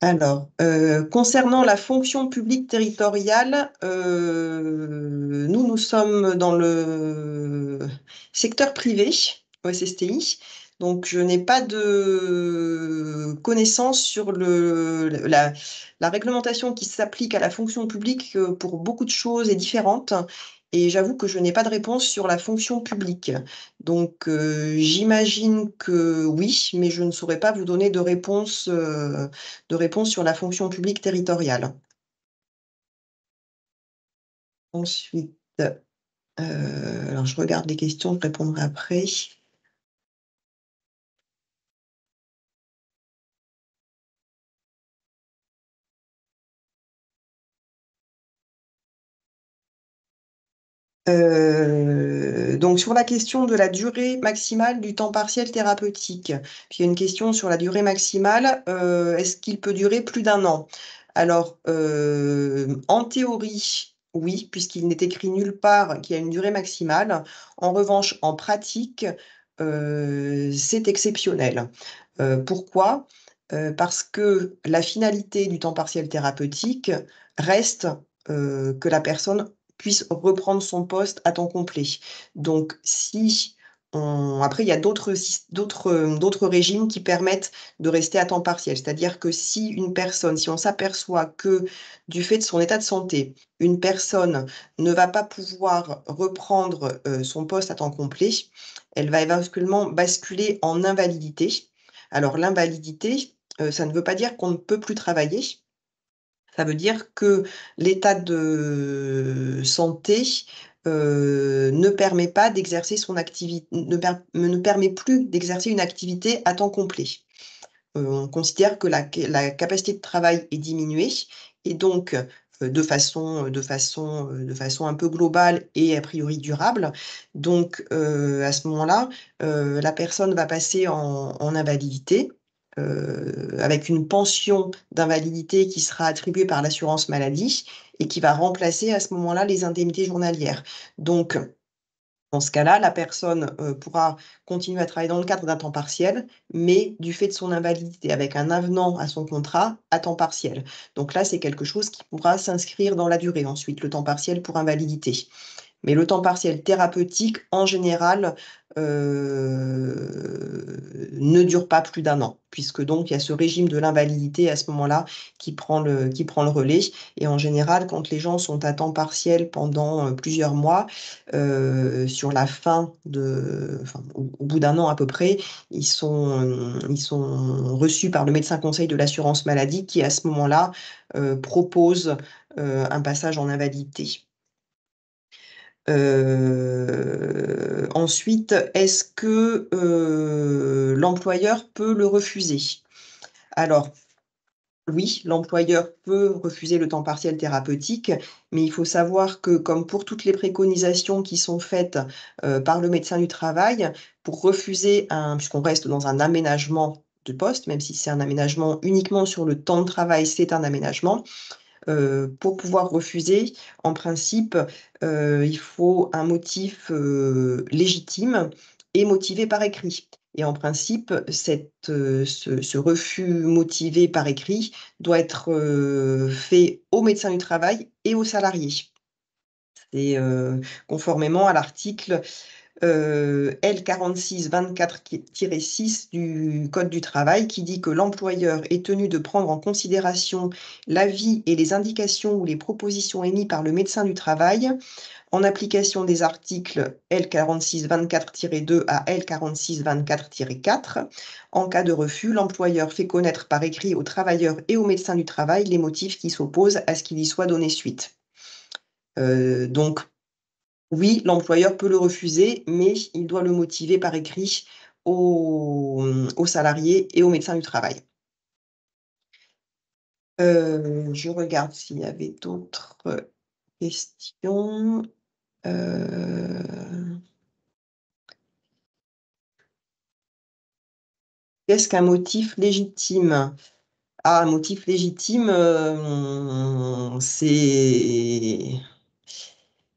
Alors, euh, concernant la fonction publique territoriale, euh, nous, nous sommes dans le secteur privé, au donc, je n'ai pas de connaissance sur la, réglementation qui s'applique à la fonction publique euh, pour beaucoup de choses est différentes. Et j'avoue que je n'ai pas de réponse sur la fonction publique. Donc euh, j'imagine que oui, mais je ne saurais pas vous donner de réponse, euh, de réponse sur la fonction publique territoriale. Ensuite, alors je regarde les questions, je répondrai après. Euh, donc sur la question de la durée maximale du temps partiel thérapeutique, puis il y a une question sur la durée maximale, euh, est-ce qu'il peut durer plus d'un an Alors euh, en théorie, oui, puisqu'il n'est écrit nulle part qu'il y a une durée maximale. En revanche, en pratique, c'est exceptionnel. pourquoi Parce que la finalité du temps partiel thérapeutique reste que la personne puisse reprendre son poste à temps complet. Donc si on... Après, il y a euh, d'autres régimes qui permettent de rester à temps partiel. C'est-à-dire que si une personne, si on s'aperçoit que du fait de son état de santé, une personne ne va pas pouvoir reprendre euh, son poste à temps complet, elle va éventuellement basculer en invalidité. Alors l'invalidité, euh, ça ne veut pas dire qu'on ne peut plus travailler, ça veut dire que l'état de santé euh, ne permet pas d'exercer son activité, ne, permet plus d'exercer une activité à temps complet. Euh, on considère que la, capacité de travail est diminuée et donc euh, de façon, un peu globale et a priori durable. Donc à ce moment-là, la personne va passer en invalidité euh, avec une pension d'invalidité qui sera attribuée par l'assurance maladie et qui va remplacer à ce moment-là les indemnités journalières. Donc, dans ce cas-là, la personne euh, pourra continuer à travailler dans le cadre d'un temps partiel, mais du fait de son invalidité, avec un avenant à son contrat à temps partiel. Donc là, c'est quelque chose qui pourra s'inscrire dans la durée. Ensuite, le temps partiel pour invalidité. Mais le temps partiel thérapeutique, en général, euh, ne dure pas plus d'un an, puisque donc il y a ce régime de l'invalidité à ce moment-là qui, prend le, qui prend le relais. Et en général, quand les gens sont à temps partiel pendant euh, plusieurs mois, euh, sur la fin de, au, bout d'un an à peu près, ils sont, reçus par le médecin conseil de l'assurance maladie qui à ce moment-là propose un passage en invalidité. Euh, ensuite, est-ce que euh, l'employeur peut le refuser Alors, oui, l'employeur peut refuser le temps partiel thérapeutique, mais il faut savoir que, comme pour toutes les préconisations qui sont faites euh, par le médecin du travail, pour refuser un, puisqu'on reste dans un aménagement de poste, même si c'est un aménagement uniquement sur le temps de travail, c'est un aménagement. Euh, pour pouvoir refuser, en principe, euh, il faut un motif euh, légitime et motivé par écrit. Et en principe, ce, refus motivé par écrit doit être fait au médecin du travail et aux salariés. C'est conformément à l'article euh, l 24 6 du Code du travail qui dit que l'employeur est tenu de prendre en considération l'avis et les indications ou les propositions émises par le médecin du travail en application des articles L4624-2 à L4624-4. En cas de refus, l'employeur fait connaître par écrit au travailleur et au médecin du travail les motifs qui s'opposent à ce qu'il y soit donné suite. Euh, donc, oui, l'employeur peut le refuser, mais il doit le motiver par écrit euh, aux, salariés et aux médecins du travail. Euh, je regarde s'il y avait d'autres questions. Euh, qu'est-ce qu'un motif légitime Ah, un motif légitime, c'est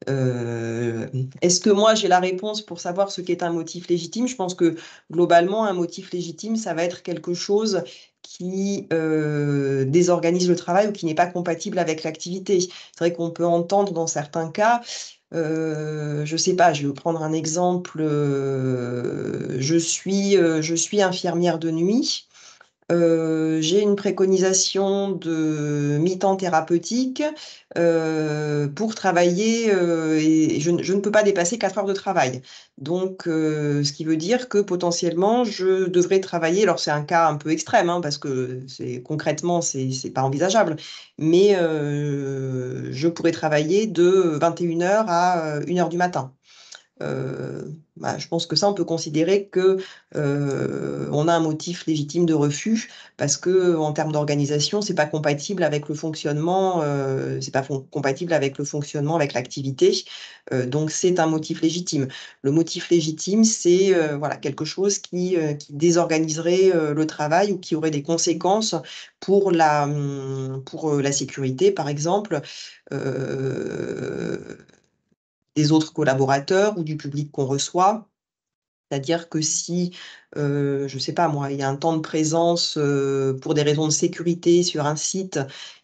euh, est-ce que moi j'ai la réponse pour savoir ce qu'est un motif légitime Je pense que globalement, un motif légitime, ça va être quelque chose qui euh, désorganise le travail ou qui n'est pas compatible avec l'activité. C'est vrai qu'on peut entendre dans certains cas, euh, je ne sais pas, je vais prendre un exemple, je, suis, je suis infirmière de nuit. Euh, j'ai une préconisation de mi-temps thérapeutique euh, pour travailler euh, et je, ne peux pas dépasser 4 heures de travail. Donc, ce qui veut dire que potentiellement, je devrais travailler. Alors, c'est un cas un peu extrême hein, parce que concrètement, c'est n'est pas envisageable, mais je pourrais travailler de 21h à 1h du matin. Euh, bah, je pense que ça, on peut considérer que euh, on a un motif légitime de refus parce que en termes d'organisation, c'est pas compatible avec le fonctionnement, euh, c'est pas compatible avec le fonctionnement, avec l'activité. donc c'est un motif légitime. Le motif légitime, c'est voilà quelque chose qui, qui désorganiserait le travail ou qui aurait des conséquences pour la hum, pour la sécurité, par exemple des autres collaborateurs ou du public qu'on reçoit. C'est-à-dire que si, euh, je ne sais pas moi, il y a un temps de présence euh, pour des raisons de sécurité sur un site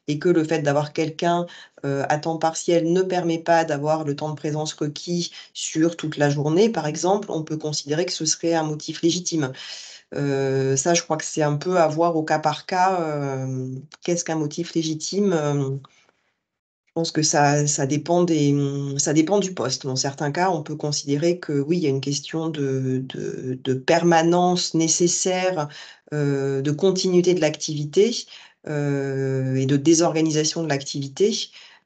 et que le fait d'avoir quelqu'un euh, à temps partiel ne permet pas d'avoir le temps de présence requis sur toute la journée, par exemple, on peut considérer que ce serait un motif légitime. ça, je crois que c'est un peu à voir au cas par cas qu'est-ce qu'un motif légitime je pense que ça, dépend mmh, ça dépend du poste. Dans certains cas, on peut considérer que oui, il y a une question de, de, permanence nécessaire, euh, de continuité de l'activité euh, et de désorganisation de l'activité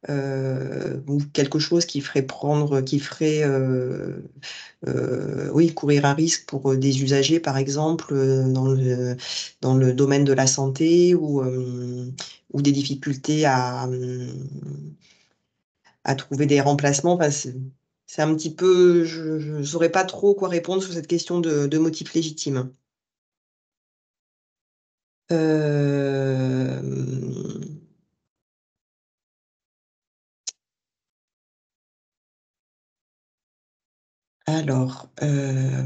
euh, ou quelque chose qui ferait prendre, qui ferait, euh, euh, oui, courir un risque pour des usagers, par exemple, dans le, dans le domaine de la santé ou, ou des difficultés à, à trouver des remplacements. c'est un petit peu, je ne saurais pas trop quoi répondre sur cette question de, de motif légitime. Euh, Alors, euh,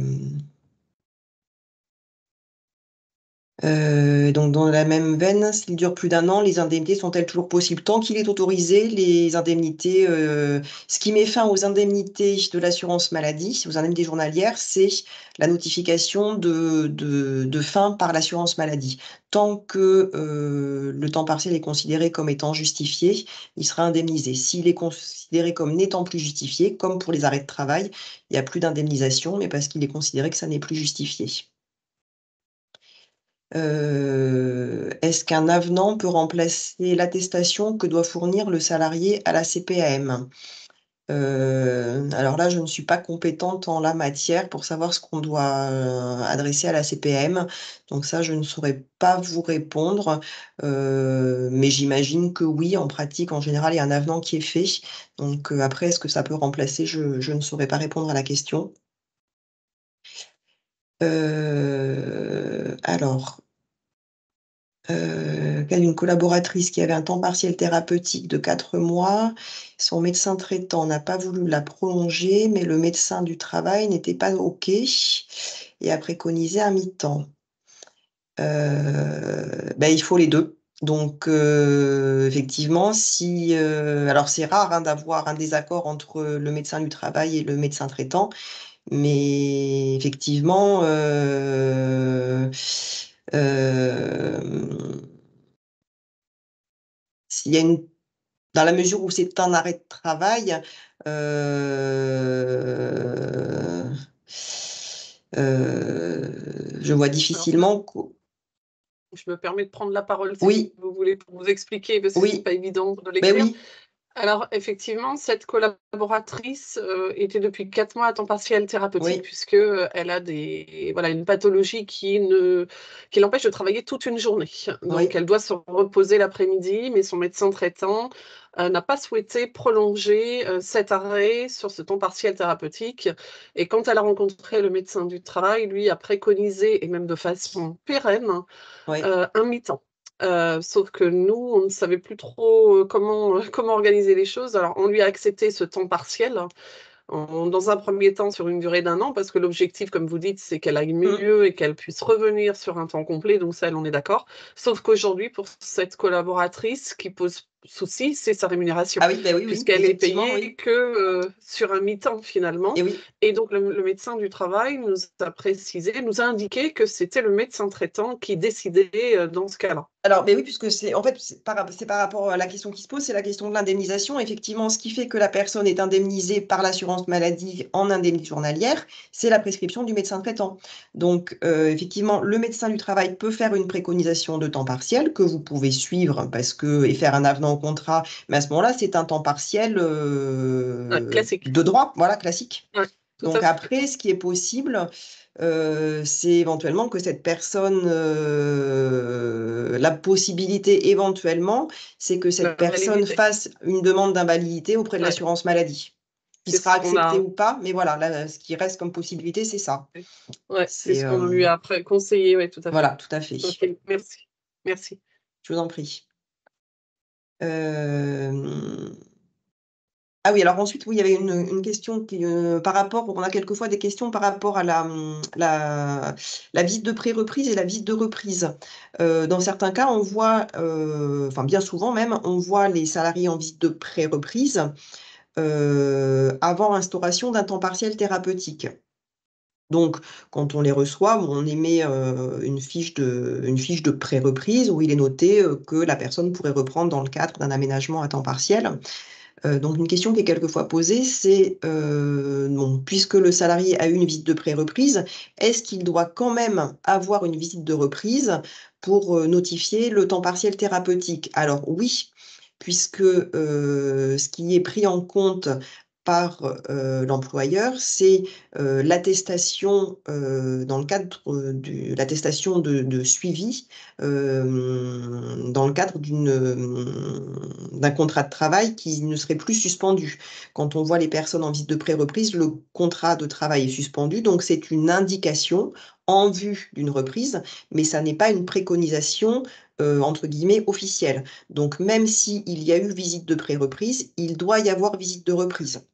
Euh, donc, dans la même veine, s'il dure plus d'un an, les indemnités sont-elles toujours possibles Tant qu'il est autorisé, les indemnités, euh, ce qui met fin aux indemnités de l'assurance maladie, aux indemnités journalières, c'est la notification de, de, fin par l'assurance maladie. Tant que euh, le temps partiel est considéré comme étant justifié, il sera indemnisé. S'il est considéré comme n'étant plus justifié, comme pour les arrêts de travail, il n'y a plus d'indemnisation, mais parce qu'il est considéré que ça n'est plus justifié. Euh, est-ce qu'un avenant peut remplacer l'attestation que doit fournir le salarié à la CPAM euh, alors là, je ne suis pas compétente en la matière pour savoir ce qu'on doit euh, adresser à la CPM. Donc ça, je ne saurais pas vous répondre. mais j'imagine que oui, en pratique, en général, il y a un avenant qui est fait. Donc après, est-ce que ça peut remplacer je, je, ne saurais pas répondre à la question. Euh, alors, euh, une collaboratrice qui avait un temps partiel thérapeutique de 4 mois. Son médecin traitant n'a pas voulu la prolonger, mais le médecin du travail n'était pas OK et a préconisé un mi-temps. Euh, ben, il faut les deux. Donc, euh, effectivement, si. alors, c'est rare hein, d'avoir un désaccord entre le médecin du travail et le médecin traitant, mais effectivement, euh, euh, s'il y a une, dans la mesure où c'est un arrêt de travail, euh, je vois difficilement. Je me permets de prendre la parole si vous voulez pour vous expliquer, parce que oui. pas évident de ben l'écrire. Alors, effectivement, cette collaboratrice euh, était depuis quatre mois à temps partiel thérapeutique, puisque euh, elle a des, voilà, une pathologie qui, ne, qui l'empêche de travailler toute une journée. Donc, elle doit se reposer l'après-midi, mais son médecin traitant euh, n'a pas souhaité prolonger cet arrêt sur ce temps partiel thérapeutique. Et quand elle a rencontré le médecin du travail, lui a préconisé, et même de façon pérenne, un mi-temps. Euh, sauf que nous, on ne savait plus trop euh, comment, comment organiser les choses. Alors, on lui a accepté ce temps partiel, hein, dans un premier temps sur une durée d'un an, parce que l'objectif, comme vous dites, c'est qu'elle aille mmh. mieux et qu'elle puisse revenir sur un temps complet. Donc, ça, elle, on est d'accord. Sauf qu'aujourd'hui, pour cette collaboratrice qui pose souci, c'est sa rémunération. Ah bah puisqu'elle est payée que euh, sur un mi-temps finalement. Et, donc le, médecin du travail nous a précisé, nous a indiqué que c'était le médecin traitant qui décidait euh, dans ce cas-là. Alors, mais oui, puisque c'est en fait c'est par, rapport à la question qui se pose, c'est la question de l'indemnisation. Effectivement, ce qui fait que la personne est indemnisée par l'assurance maladie en indemnité journalière, c'est la prescription du médecin traitant. Donc, euh, effectivement, le médecin du travail peut faire une préconisation de temps partiel que vous pouvez suivre parce que et faire un avenant contrat, mais à ce moment-là, c'est un temps partiel euh, de droit, voilà, classique. Donc après, ce qui est possible, euh, c'est éventuellement que cette personne, euh, la possibilité éventuellement, c'est que cette personne fasse une demande d'invalidité auprès de l'assurance maladie qui sera acceptée hein. ou pas, mais voilà, ce qui reste comme possibilité, c'est ça. c'est ce qu'on lui a conseillé, tout à fait. Voilà, tout à fait. merci, merci. Je vous en prie. Ah oui, alors ensuite, oui, il y avait une, question qui, par rapport, on a quelquefois des questions par rapport à la, mmh, la, visite de pré-reprise et la visite de reprise. dans certains cas, on voit, enfin bien souvent même, on voit les salariés en visite de pré-reprise avant l'instauration d'un temps partiel thérapeutique. Donc, quand on les reçoit, on émet euh, une fiche de, une fiche de pré-reprise où il est noté euh, que la personne pourrait reprendre dans le cadre d'un aménagement à temps partiel. Euh, donc, une question qui est quelquefois posée, c'est puisque le salarié a eu une visite de pré-reprise, est-ce qu'il doit quand même avoir une visite de reprise pour notifier le temps partiel thérapeutique Alors oui, puisque ce qui est pris en compte par euh, l'employeur, c'est euh, l'attestation euh, dans le cadre de l'attestation de, suivi dans le cadre d'un contrat de travail qui ne serait plus suspendu. Quand on voit les personnes en visite de pré-reprise, le contrat de travail est suspendu, donc c'est une indication en vue d'une reprise, mais ça n'est pas une préconisation entre guillemets officielle. Donc même s'il y a eu visite de pré-reprise, il doit y avoir visite de reprise.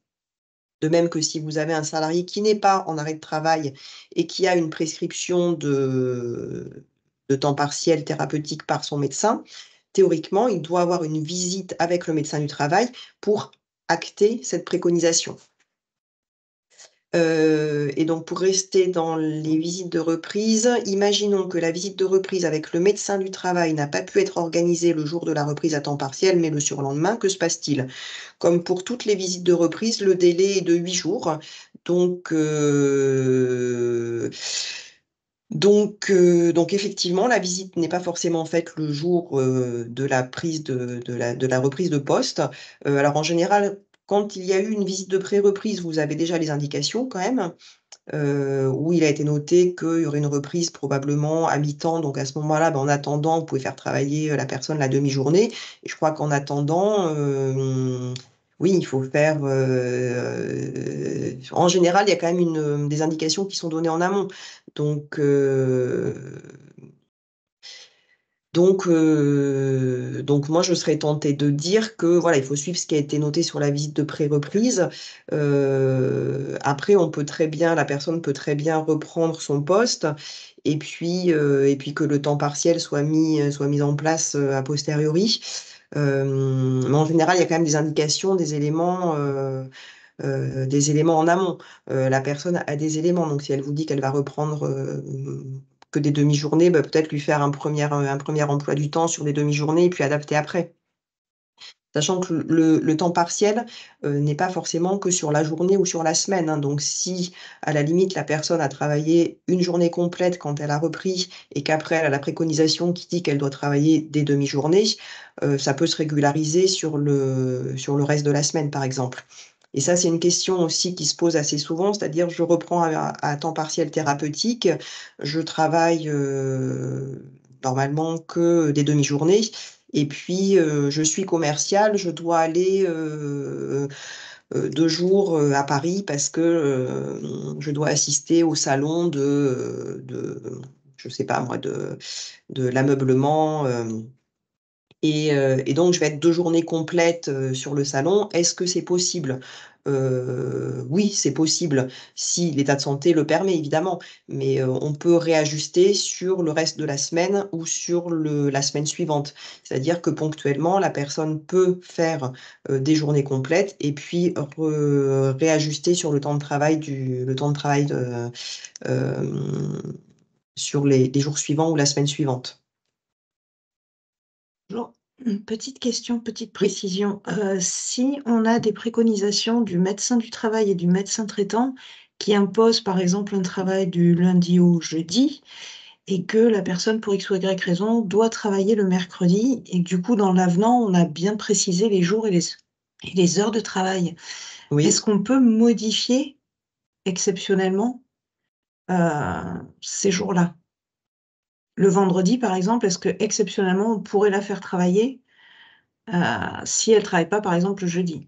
De même que si vous avez un salarié qui n'est pas en arrêt de travail et qui a une prescription de, temps partiel thérapeutique par son médecin, théoriquement, il doit avoir une visite avec le médecin du travail pour acter cette préconisation. Euh, et donc, pour rester dans les visites de reprise, imaginons que la visite de reprise avec le médecin du travail n'a pas pu être organisée le jour de la reprise à temps partiel, mais le surlendemain, que se passe-t-il Comme pour toutes les visites de reprise, le délai est de 8 jours. Donc, euh, donc, euh, donc effectivement, la visite n'est pas forcément faite le jour de la prise de la reprise de poste. alors en général, quand il y a eu une visite de pré-reprise, vous avez déjà les indications quand même, euh, où il a été noté qu'il y aurait une reprise probablement à mi-temps. Donc à ce moment-là, ben, en attendant, vous pouvez faire travailler euh, la personne la demi-journée. Et je crois qu'en attendant, euh, oui, il faut faire. en général, il y a quand même des indications qui sont données en amont. Donc euh, donc, moi, je serais tentée de dire que voilà, il faut suivre ce qui a été noté sur la visite de pré-reprise. Euh, après, on peut très bien, la personne peut très bien reprendre son poste et puis, euh, et puis que le temps partiel soit mis, soit mis en place a posteriori. mais en général, il y a quand même des indications, des éléments. des éléments en amont. la personne a des éléments, donc si elle vous dit qu'elle va reprendre que des demi-journées, bah, peut-être lui faire euh, un premier, emploi du temps sur des demi-journées et puis adapter après. Sachant que le, temps partiel euh, n'est pas forcément que sur la journée ou sur la semaine. Hein. Donc si, à la limite, la personne a travaillé une journée complète quand elle a repris et qu'après, elle a la préconisation qui dit qu'elle doit travailler des demi-journées, euh, ça peut se régulariser sur le reste de la semaine, par exemple. Et ça, c'est une question aussi qui se pose assez souvent, c'est-à-dire je reprends à, temps partiel thérapeutique, je travaille euh, normalement que des demi-journées, et puis euh, je suis commercial, je dois aller... Euh, deux jours à Paris parce que je dois assister au salon de, de je sais pas moi, de, de l'ameublement euh, et, donc, je vais être deux journées complètes euh, sur le salon. Est-ce que c'est possible euh, Oui, c'est possible, si l'état de santé le permet, évidemment. Mais on peut réajuster sur le reste de la semaine ou sur la semaine suivante. C'est-à-dire que ponctuellement, la personne peut faire des journées complètes et puis réajuster sur le temps de travail du le temps de travail sur les jours suivants ou la semaine suivante. Bonjour. Petite question, petite précision. Euh, si on a des préconisations du médecin du travail et du médecin traitant qui imposent par exemple un travail du lundi au jeudi et que la personne pour x ou y raison doit travailler le mercredi et du coup dans l'avenant on a bien précisé les jours et les, heures de travail, est-ce qu'on peut modifier exceptionnellement euh, ces jours-là le vendredi, par exemple, est-ce que exceptionnellement on pourrait la faire travailler euh, si elle ne travaille pas, par exemple, le jeudi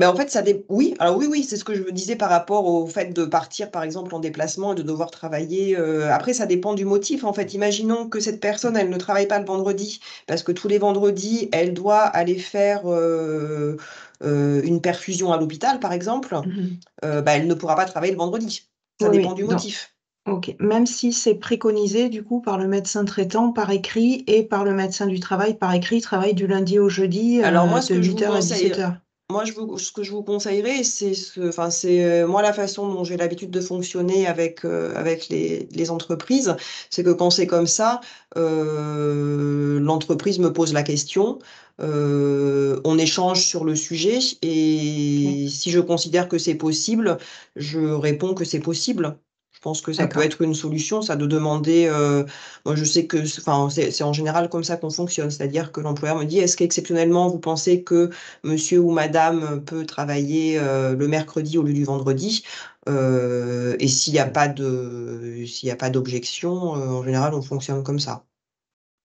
mais ben, en fait, ça dépend. oui, alors oui, oui, c'est ce que je disais par rapport au fait de partir, par exemple, en déplacement et de devoir travailler. Euh, après, ça dépend du motif. En fait, imaginons que cette personne, elle ne travaille pas le vendredi, parce que tous les vendredis, elle doit aller faire euh, une perfusion à l'hôpital, par exemple. Mmh ben, elle ne pourra pas travailler le vendredi. Ça dépend du motif. Ok, même si c'est préconisé du coup par le médecin traitant par écrit et par le médecin du travail par écrit, travail du lundi au jeudi euh, Alors moi, de 8h à 17h. Moi, je ce que je vous conseillerais, c'est ce, enfin, c'est euh, moi la façon dont j'ai l'habitude de fonctionner avec euh, avec les, les entreprises, c'est que quand c'est comme ça, l'entreprise me pose la question, on échange sur le sujet et si je considère que c'est possible, je réponds que c'est possible. Je pense que ça peut être une solution, ça de demander. Euh, moi, je sais que enfin, c'est en général comme ça qu'on fonctionne, c'est-à-dire que l'employeur me dit est-ce qu'exceptionnellement vous pensez que monsieur ou madame peut travailler euh, le mercredi au lieu du vendredi euh, Et s'il n'y a pas de s'il a pas d'objection, en général, on fonctionne comme ça.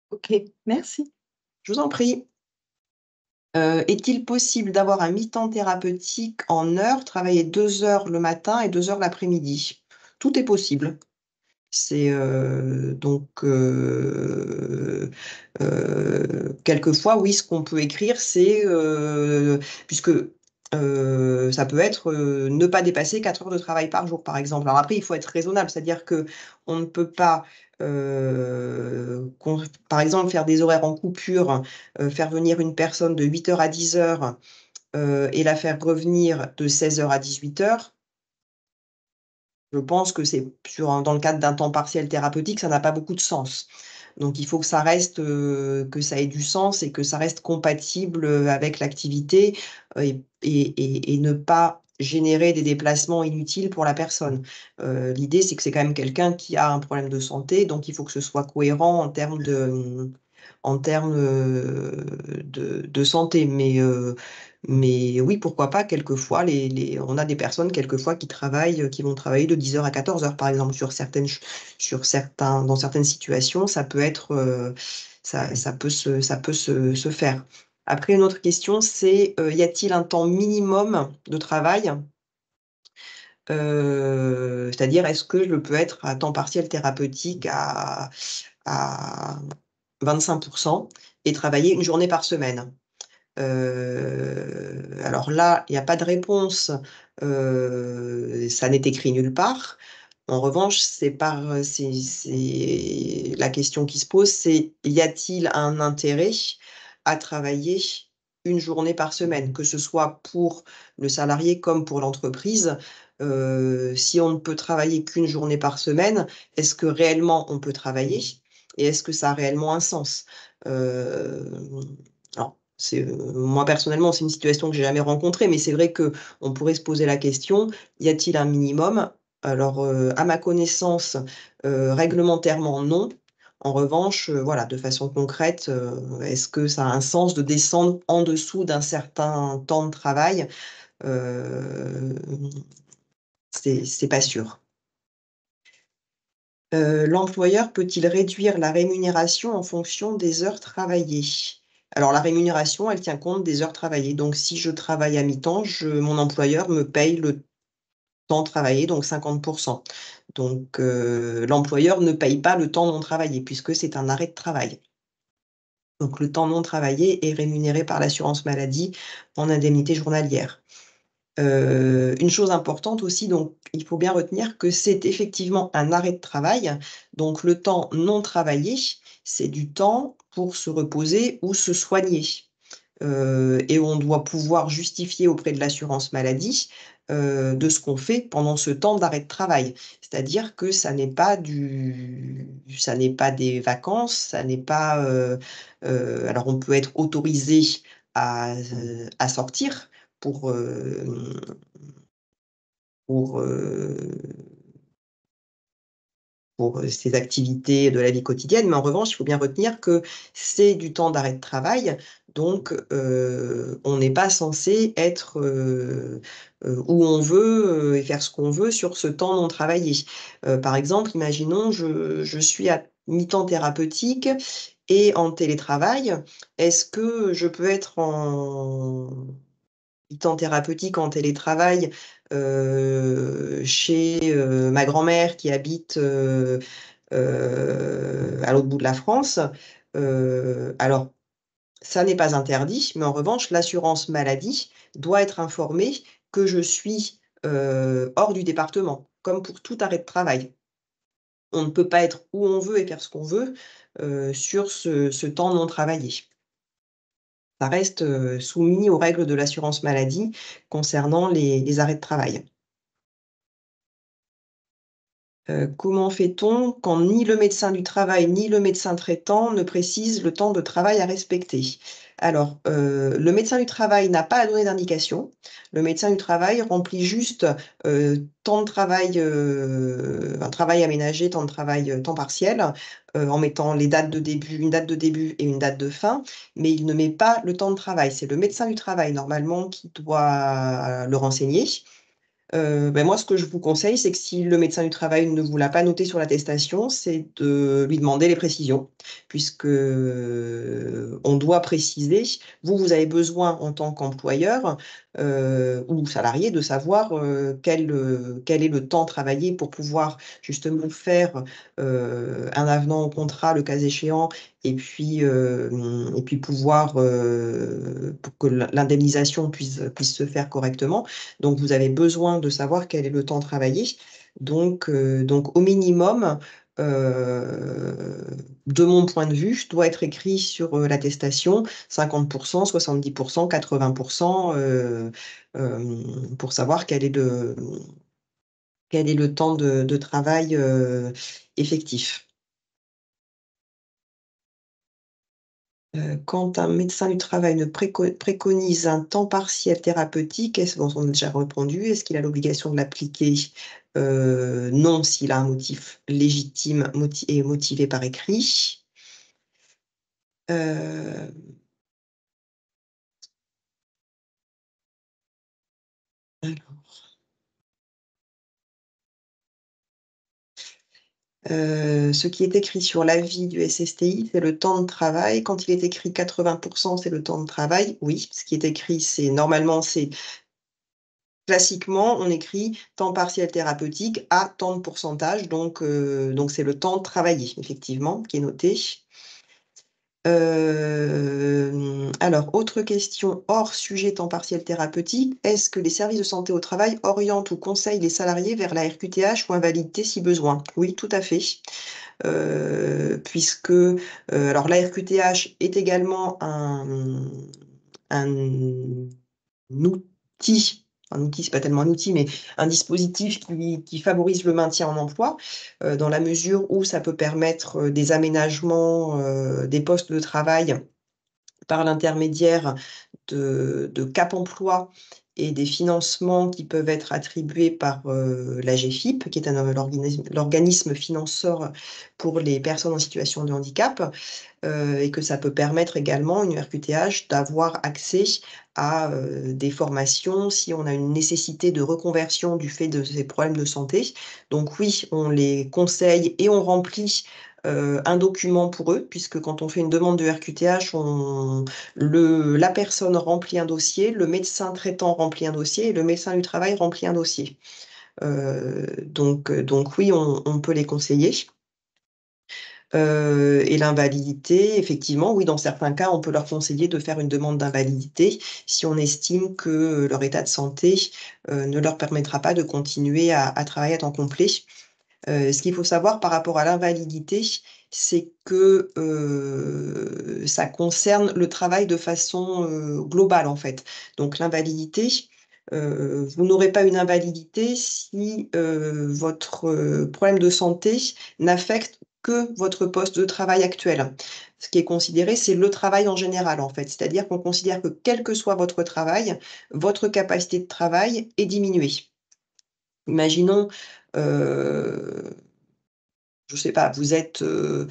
Ok, merci. Je vous en prie. Est-il possible d'avoir un mi-temps thérapeutique en heure, travailler deux heures le matin et deux heures l'après-midi tout est possible. C'est euh, donc euh, euh, quelquefois, oui, ce qu'on peut écrire, c'est puisque ça peut être ne pas dépasser 4 heures de travail par jour, par exemple. Alors après, il faut être raisonnable, c'est-à-dire que on ne peut pas, par exemple, faire des horaires en coupure, faire venir une personne de 8 heures à 10 heures et la faire revenir de 16 heures à 18 heures je pense que c'est dans le cadre d'un temps partiel thérapeutique, ça n'a pas beaucoup de sens. Donc il faut que ça reste, euh, que ça ait du sens et que ça reste compatible euh, avec l'activité euh, et, ne pas générer des déplacements inutiles pour la personne. L'idée, c'est que c'est quand même quelqu'un qui a un problème de santé, donc il faut que ce soit cohérent en termes de, santé. Mais mais oui, pourquoi pas, quelquefois, on a des personnes quelquefois qui travaillent, qui vont travailler de 10h à 14h, par exemple, sur certaines, sur certains, dans certaines situations, ça peut être, euh, ça, peut se, ça peut se, faire. Après, une autre question, c'est euh, y a-t-il un temps minimum de travail euh, C'est-à-dire, est-ce que je peux être à temps partiel thérapeutique à 25% et travailler une journée par semaine euh, alors là, il n'y a pas de réponse, euh, ça n'est écrit nulle part. En revanche, c'est par la question qui se pose, c'est y a-t-il un intérêt à travailler une journée par semaine, que ce soit pour le salarié comme pour l'entreprise. Euh, si on ne peut travailler qu'une journée par semaine, est-ce que réellement on peut travailler et est-ce que ça a réellement un sens euh, moi personnellement, c'est une situation que j'ai jamais rencontrée, mais c'est vrai que on pourrait se poser la question y a-t-il un minimum Alors, euh, à ma connaissance, euh, réglementairement non. En revanche, voilà, de façon concrète, est-ce que ça a un sens de descendre en dessous d'un certain temps de travail Ce C'est pas sûr. L'employeur peut-il réduire la rémunération en fonction des heures travaillées alors la rémunération, elle tient compte des heures travaillées. Donc si je travaille à mi-temps, mon employeur me paye le temps travaillé, donc 50%. Donc euh, l'employeur ne paye pas le temps non travaillé puisque c'est un arrêt de travail. Donc le temps non travaillé est rémunéré par l'assurance maladie en indemnité journalière. Euh, une chose importante aussi, donc il faut bien retenir que c'est effectivement un arrêt de travail. Donc le temps non travaillé, c'est du temps pour se reposer ou se soigner. Euh, et on doit pouvoir justifier auprès de l'assurance maladie euh, de ce qu'on fait pendant ce temps d'arrêt de travail. C'est-à-dire que ça n'est pas du, ça n'est pas des vacances, ça n'est pas. Euh, alors on peut être autorisé à, sortir pour pour pour euh, ces activités de la vie quotidienne. Mais en revanche, il faut bien retenir que c'est du temps d'arrêt de travail. Donc, euh, on n'est pas censé être euh, où on veut et faire ce qu'on veut sur ce temps non travaillé. par exemple, imaginons, je, je suis à mi-temps thérapeutique et en télétravail. Est-ce que je peux être en mi-temps thérapeutique en télétravail euh, chez euh, ma grand-mère qui habite euh, à l'autre bout de la France. alors, ça n'est pas interdit, mais en revanche, l'assurance maladie doit être informée que je suis hors du département, comme pour tout arrêt de travail. On ne peut pas être où on veut et faire ce qu'on veut sur ce temps non travaillé ça reste euh, soumis aux règles de l'assurance maladie concernant les, les arrêts de travail. Euh, comment fait-on quand ni le médecin du travail ni le médecin traitant ne précise le temps de travail à respecter Alors, euh, le médecin du travail n'a pas à donner d'indication. Le médecin du travail remplit juste euh, de travail, un travail aménagé, temps de travail, temps partiel, en mettant les dates de début, une date de début et une date de fin, mais il ne met pas le temps de travail. C'est le médecin du travail normalement qui doit le renseigner. Euh, ben moi, ce que je vous conseille, c'est que si le médecin du travail ne vous l'a pas noté sur l'attestation, c'est de lui demander les précisions, puisque euh, on doit préciser, vous, vous avez besoin en tant qu'employeur euh, ou salariés de savoir euh, quel, euh, quel, est le temps travaillé pour pouvoir justement faire un avenant au contrat le cas échéant et puis, puis pouvoir pour que l'indemnisation puisse, puisse se faire correctement. Donc vous avez besoin de savoir quel est le temps travaillé. Donc, donc au minimum, euh, de mon point de vue, je dois être écrit sur euh, l'attestation 50%, 70%, 80% pour savoir quel est le, quel est le temps de travail euh, effectif. Euh, quand un médecin du travail ne préconise un temps partiel thérapeutique, est-ce qu'on on a déjà répondu Est-ce qu'il a l'obligation de l'appliquer euh, Non, s'il a un motif légitime et motivé par écrit. Euh, Euh, ce qui est écrit sur l'avis du SSTI, c'est le temps de travail. Quand il est écrit 80%, c'est le temps de travail. Oui, ce qui est écrit, c'est normalement, c'est classiquement, on écrit temps partiel thérapeutique à temps de pourcentage. Donc, euh, donc c'est le temps de travailler, effectivement, qui est noté. Euh, alors, autre question, hors sujet temps partiel thérapeutique, est-ce que les services de santé au travail orientent ou conseillent les salariés vers la RQTH ou invalidité si besoin Oui, tout à fait. Euh, puisque, euh, alors la RQTH est également un, un outil un outil, c'est pas tellement un outil, mais un dispositif qui, favorise le maintien en emploi, euh, dans la mesure où ça peut permettre euh, des aménagements euh, des postes de travail par l'intermédiaire de Cap Emploi et des financements qui peuvent être attribués par euh, la GFIP, qui est l'organisme, financeur pour les personnes en situation de handicap, euh, et que ça peut permettre également, une RQTH, d'avoir accès à euh, des formations si on a une nécessité de reconversion du fait de ces problèmes de santé. Donc oui, on les conseille et on remplit euh, un document pour eux, puisque quand on fait une demande de RQTH, la personne remplit un dossier, le médecin traitant remplit un dossier et le médecin du travail remplit un dossier. Euh, euh, donc, oui, on, peut les conseiller. et l'invalidité, effectivement, oui, dans certains cas, on peut leur conseiller de faire une demande d'invalidité si on estime que leur état de santé ne leur permettra pas de continuer à travailler à temps complet. Euh, ce qu'il faut savoir par rapport à l'invalidité, c'est que euh, ça concerne le travail de façon euh, globale en fait. Donc l'invalidité, vous n'aurez pas une invalidité si votre problème de santé n'affecte que votre poste de travail actuel. Ce qui est considéré, c'est le travail en général, en fait. C'est-à-dire qu'on considère que quel que soit votre travail, votre capacité de travail est diminuée. Imaginons euh, je sais pas, vous êtes. Euh,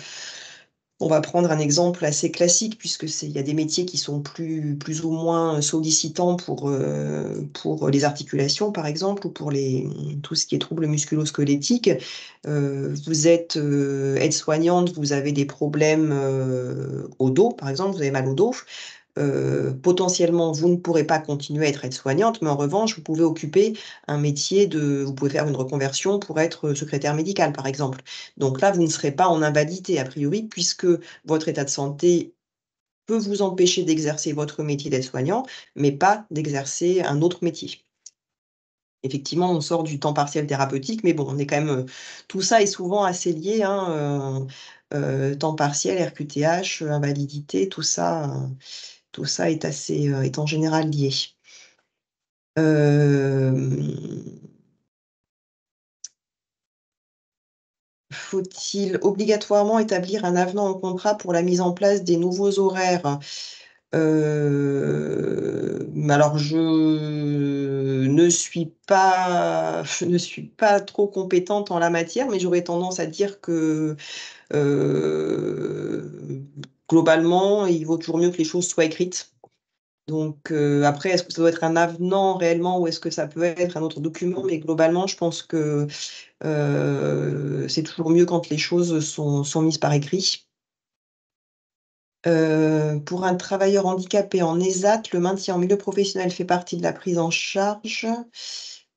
on va prendre un exemple assez classique, puisque il y a des métiers qui sont plus, plus ou moins sollicitants pour, euh, pour les articulations, par exemple, ou pour les, tout ce qui est troubles musculo Euh, vous êtes aide-soignante, vous avez des problèmes au dos, par exemple, vous avez mal au dos. Euh, potentiellement, vous ne pourrez pas continuer à être aide-soignante, mais en revanche, vous pouvez occuper un métier de, vous pouvez faire une reconversion pour être secrétaire médical, par exemple. Donc là, vous ne serez pas en invalidité, a priori, puisque votre état de santé peut vous empêcher d'exercer votre métier d'aide-soignant, mais pas d'exercer un autre métier. Effectivement, on sort du temps partiel thérapeutique, mais bon, on est quand même. Tout ça est souvent assez lié. Hein, euh, euh, temps partiel, RQTH, invalidité, tout ça. Hein tout ça est, assez, euh, est en général lié. Euh, faut-il obligatoirement établir un avenant au contrat pour la mise en place des nouveaux horaires euh, alors je ne suis pas, je ne suis pas trop compétente en la matière, mais j'aurais tendance à dire que globalement, il vaut toujours mieux que les choses soient écrites. Donc euh, après, est-ce que ça doit être un avenant réellement ou est-ce que ça peut être un autre document Mais globalement, je pense que euh, c'est toujours mieux quand les choses sont, mises par écrit. Euh, pour un travailleur handicapé en ESAT, le maintien en milieu professionnel fait partie de la prise en charge.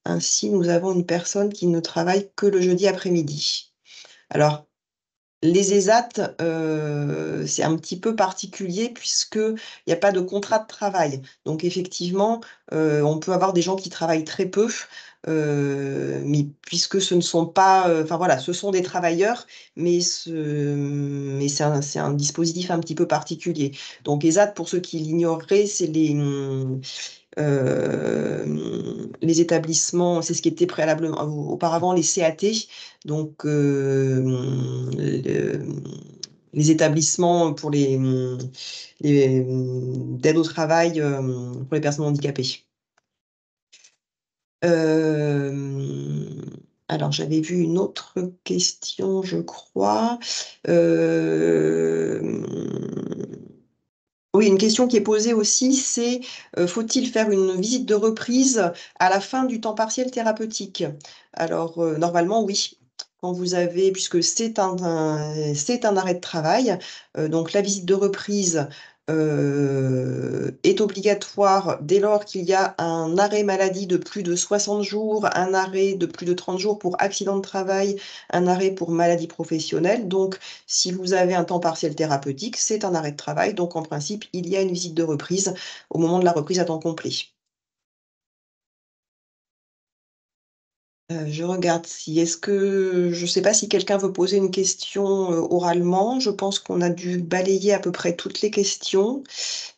Ainsi, nous avons une personne qui ne travaille que le jeudi après-midi. Alors, les ESAT, euh, c'est un petit peu particulier puisqu'il n'y a pas de contrat de travail. Donc effectivement, euh, on peut avoir des gens qui travaillent très peu, euh, mais puisque ce ne sont pas, enfin voilà, ce sont des travailleurs, mais c'est un, dispositif un petit peu particulier. Donc ESAT, pour ceux qui l'ignoreraient, c'est les les établissements, c'est ce qui était préalablement euh, auparavant les CAT, donc euh, les établissements pour les, les d'aide au travail euh, pour les personnes handicapées. alors, j'avais vu une autre question, je crois. Oui, une question qui est posée aussi, c'est euh, faut-il faire une visite de reprise à la fin du temps partiel thérapeutique Alors, euh, normalement, oui. Quand vous avez, puisque c'est un, un arrêt de travail, euh, donc la visite de reprise euh, est obligatoire dès lors qu'il y a un arrêt maladie de plus de 60 jours, un arrêt de plus de 30 jours pour accident de travail, un arrêt pour maladie professionnelle. Donc, si vous avez un temps partiel thérapeutique, c'est un arrêt de travail. Donc, en principe, il y a une visite de reprise au moment de la reprise à temps complet. Euh, je regarde si est-ce que je ne sais pas si quelqu'un veut poser une question, euh, oralement. Je pense qu'on a dû balayer à peu près toutes les questions.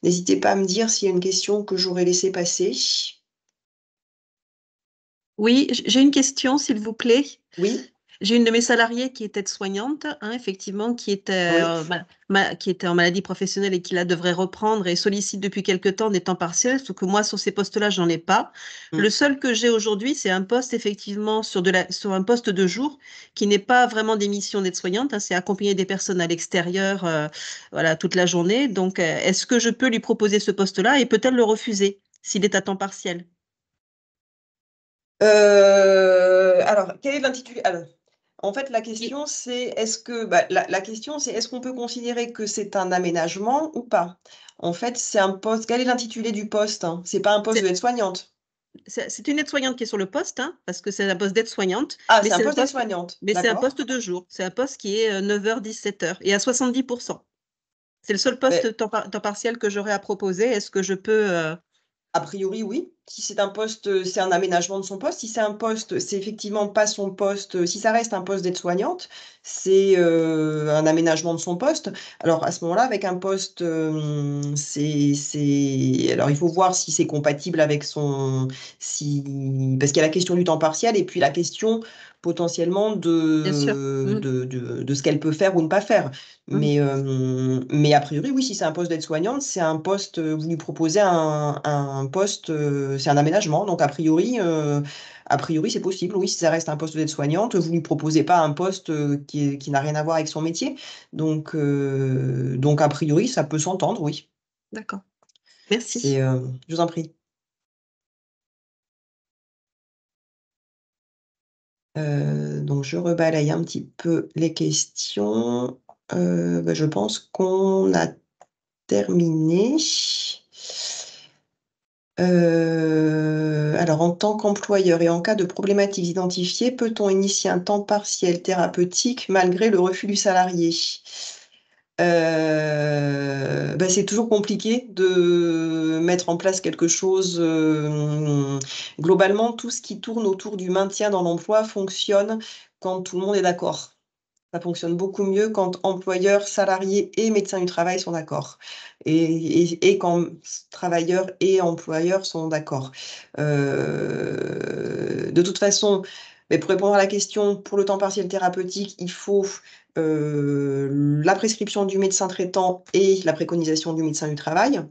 N'hésitez pas à me dire s'il y a une question que j'aurais laissée passer. Oui, j'ai une question, s'il vous plaît. Oui. J'ai une de mes salariées qui est aide-soignante, hein, effectivement, qui était, euh, qui était en maladie professionnelle et qui la devrait reprendre et sollicite depuis quelque temps des temps partiels, sauf que moi, sur ces postes-là, j'en ai pas. Mm. Le seul que j'ai aujourd'hui, c'est un poste, effectivement, sur, de la, sur un poste de jour qui n'est pas vraiment des missions d'aide-soignante, hein, c'est accompagner des personnes à l'extérieur euh, voilà, toute la journée. Donc, euh, est-ce que je peux lui proposer ce poste-là et peut-elle le refuser s'il est à temps partiel alors, quel est l'intitulé en fait, la question, c'est est-ce que bah, la, question, c'est est-ce qu'on peut considérer que c'est un aménagement ou pas En fait, c'est un poste. Quel est l'intitulé du poste hein? C'est pas un poste daide soignante C'est une aide-soignante qui est sur le poste, hein, parce que c'est un poste d'aide-soignante. Ah, c'est un poste d'aide-soignante. Mais c'est un poste de jour. C'est un poste qui est 9h-17h euh, et à 70%. C'est le seul poste temps, partiel que j'aurais à proposer. Est-ce que je peux euh, a priori, oui. Si c'est un poste, euh, c'est un aménagement de son poste. Si c'est un poste, c'est effectivement pas son poste. Euh, si ça reste un poste d'aide-soignante, c'est euh, un aménagement de son poste. Alors à ce moment-là, avec un poste, c'est c'est, Alors il faut voir si c'est compatible avec son. Si... Parce qu'il y a la question du temps partiel et puis la question potentiellement mmh. de, de, de, ce qu'elle peut faire ou ne pas faire. Mmh. Mais, euh, mais a priori, oui, si c'est un poste d'aide-soignante, c'est un poste, euh, vous lui proposez un, un poste, euh, c'est un aménagement. Donc a priori, a priori c'est possible. Oui, si ça reste un poste d'aide-soignante, vous lui proposez pas un poste qui, qui n'a rien à voir avec son métier. Donc, donc a priori, ça peut s'entendre, oui. D'accord. Merci. je vous en prie. Euh, donc, je rebalaye un petit peu les questions. Euh, ben, je pense qu'on a terminé. Euh, alors, en tant qu'employeur et en cas de problématiques identifiées, peut-on initier un temps partiel thérapeutique malgré le refus du salarié euh, bah, c'est toujours compliqué de mettre en place quelque chose. Euh, globalement, tout ce qui tourne autour du maintien dans l'emploi fonctionne quand tout le monde est d'accord. Ça fonctionne beaucoup mieux quand employeurs, salariés et médecins du travail sont d'accord. Et, quand travailleurs et employeurs sont d'accord. Euh, de toute façon, mais pour répondre à la question, pour le temps partiel thérapeutique, il faut euh, la prescription du médecin traitant et la préconisation du médecin du travail.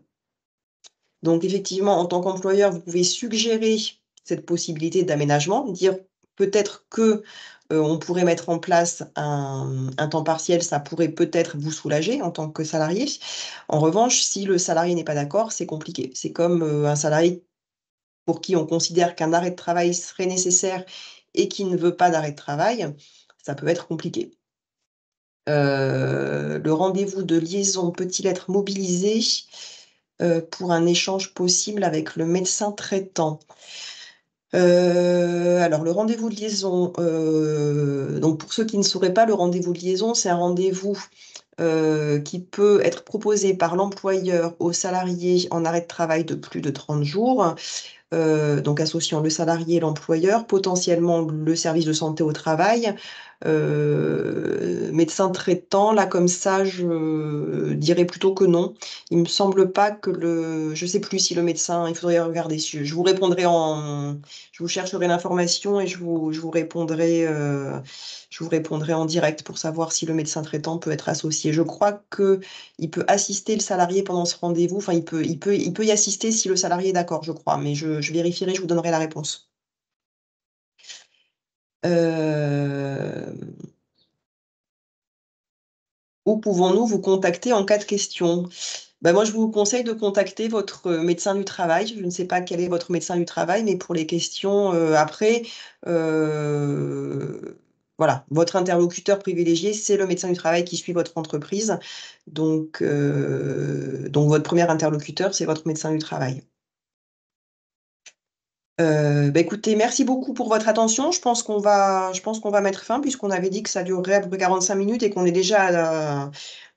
Donc effectivement, en tant qu'employeur, vous pouvez suggérer cette possibilité d'aménagement, dire peut-être que euh, on pourrait mettre en place un, temps partiel, ça pourrait peut-être vous soulager en tant que salarié. En revanche, si le salarié n'est pas d'accord, c'est compliqué. C'est comme euh, un salarié pour qui on considère qu'un arrêt de travail serait nécessaire et qui ne veut pas d'arrêt de travail, ça peut être compliqué. Euh, le rendez-vous de liaison peut-il être mobilisé euh, pour un échange possible avec le médecin traitant euh, alors, le rendez-vous de liaison, donc pour ceux qui ne sauraient pas, le rendez-vous de liaison, c'est un rendez-vous qui peut être proposé par l'employeur au salarié en arrêt de travail de plus de 30 jours, donc associant le salarié et l'employeur, potentiellement le service de santé au travail, euh, médecin traitant, là comme ça, je dirais plutôt que non. Il me semble pas que le, je sais plus si le médecin, il faudrait regarder. Je vous répondrai en, je vous chercherai l'information et je vous, je vous répondrai, euh, je vous répondrai en direct pour savoir si le médecin traitant peut être associé. Je crois que il peut assister le salarié pendant ce rendez-vous. Enfin, il peut, il peut, il peut y assister si le salarié est d'accord, je crois. Mais je vérifierai, je vous donnerai la réponse. Euh, où pouvons-nous vous contacter en cas de question ben Moi, je vous conseille de contacter votre médecin du travail. Je ne sais pas quel est votre médecin du travail, mais pour les questions euh, après, euh, voilà, votre interlocuteur privilégié, c'est le médecin du travail qui suit votre entreprise. Donc, donc votre premier interlocuteur, c'est votre médecin du travail. Euh, bah, écoutez, merci beaucoup pour votre attention. Je pense qu'on va, je pense qu'on va mettre fin puisqu'on avait dit que ça durerait à 45 minutes et qu'on est déjà à,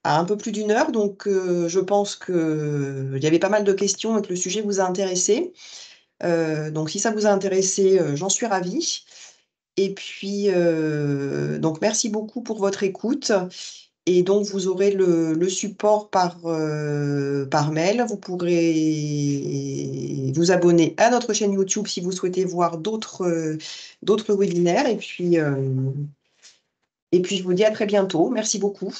un peu plus d'une heure. Donc, euh, je pense qu'il y avait pas mal de questions et que le sujet vous a intéressé. Euh, donc, si ça vous a intéressé, j'en suis ravie. Et puis, donc, merci beaucoup pour votre écoute. Et donc, vous aurez le, support par, euh, par mail. Vous pourrez vous abonner à notre chaîne YouTube si vous souhaitez voir d'autres webinaires. Et puis, euh, et puis, je vous dis à très bientôt. Merci beaucoup.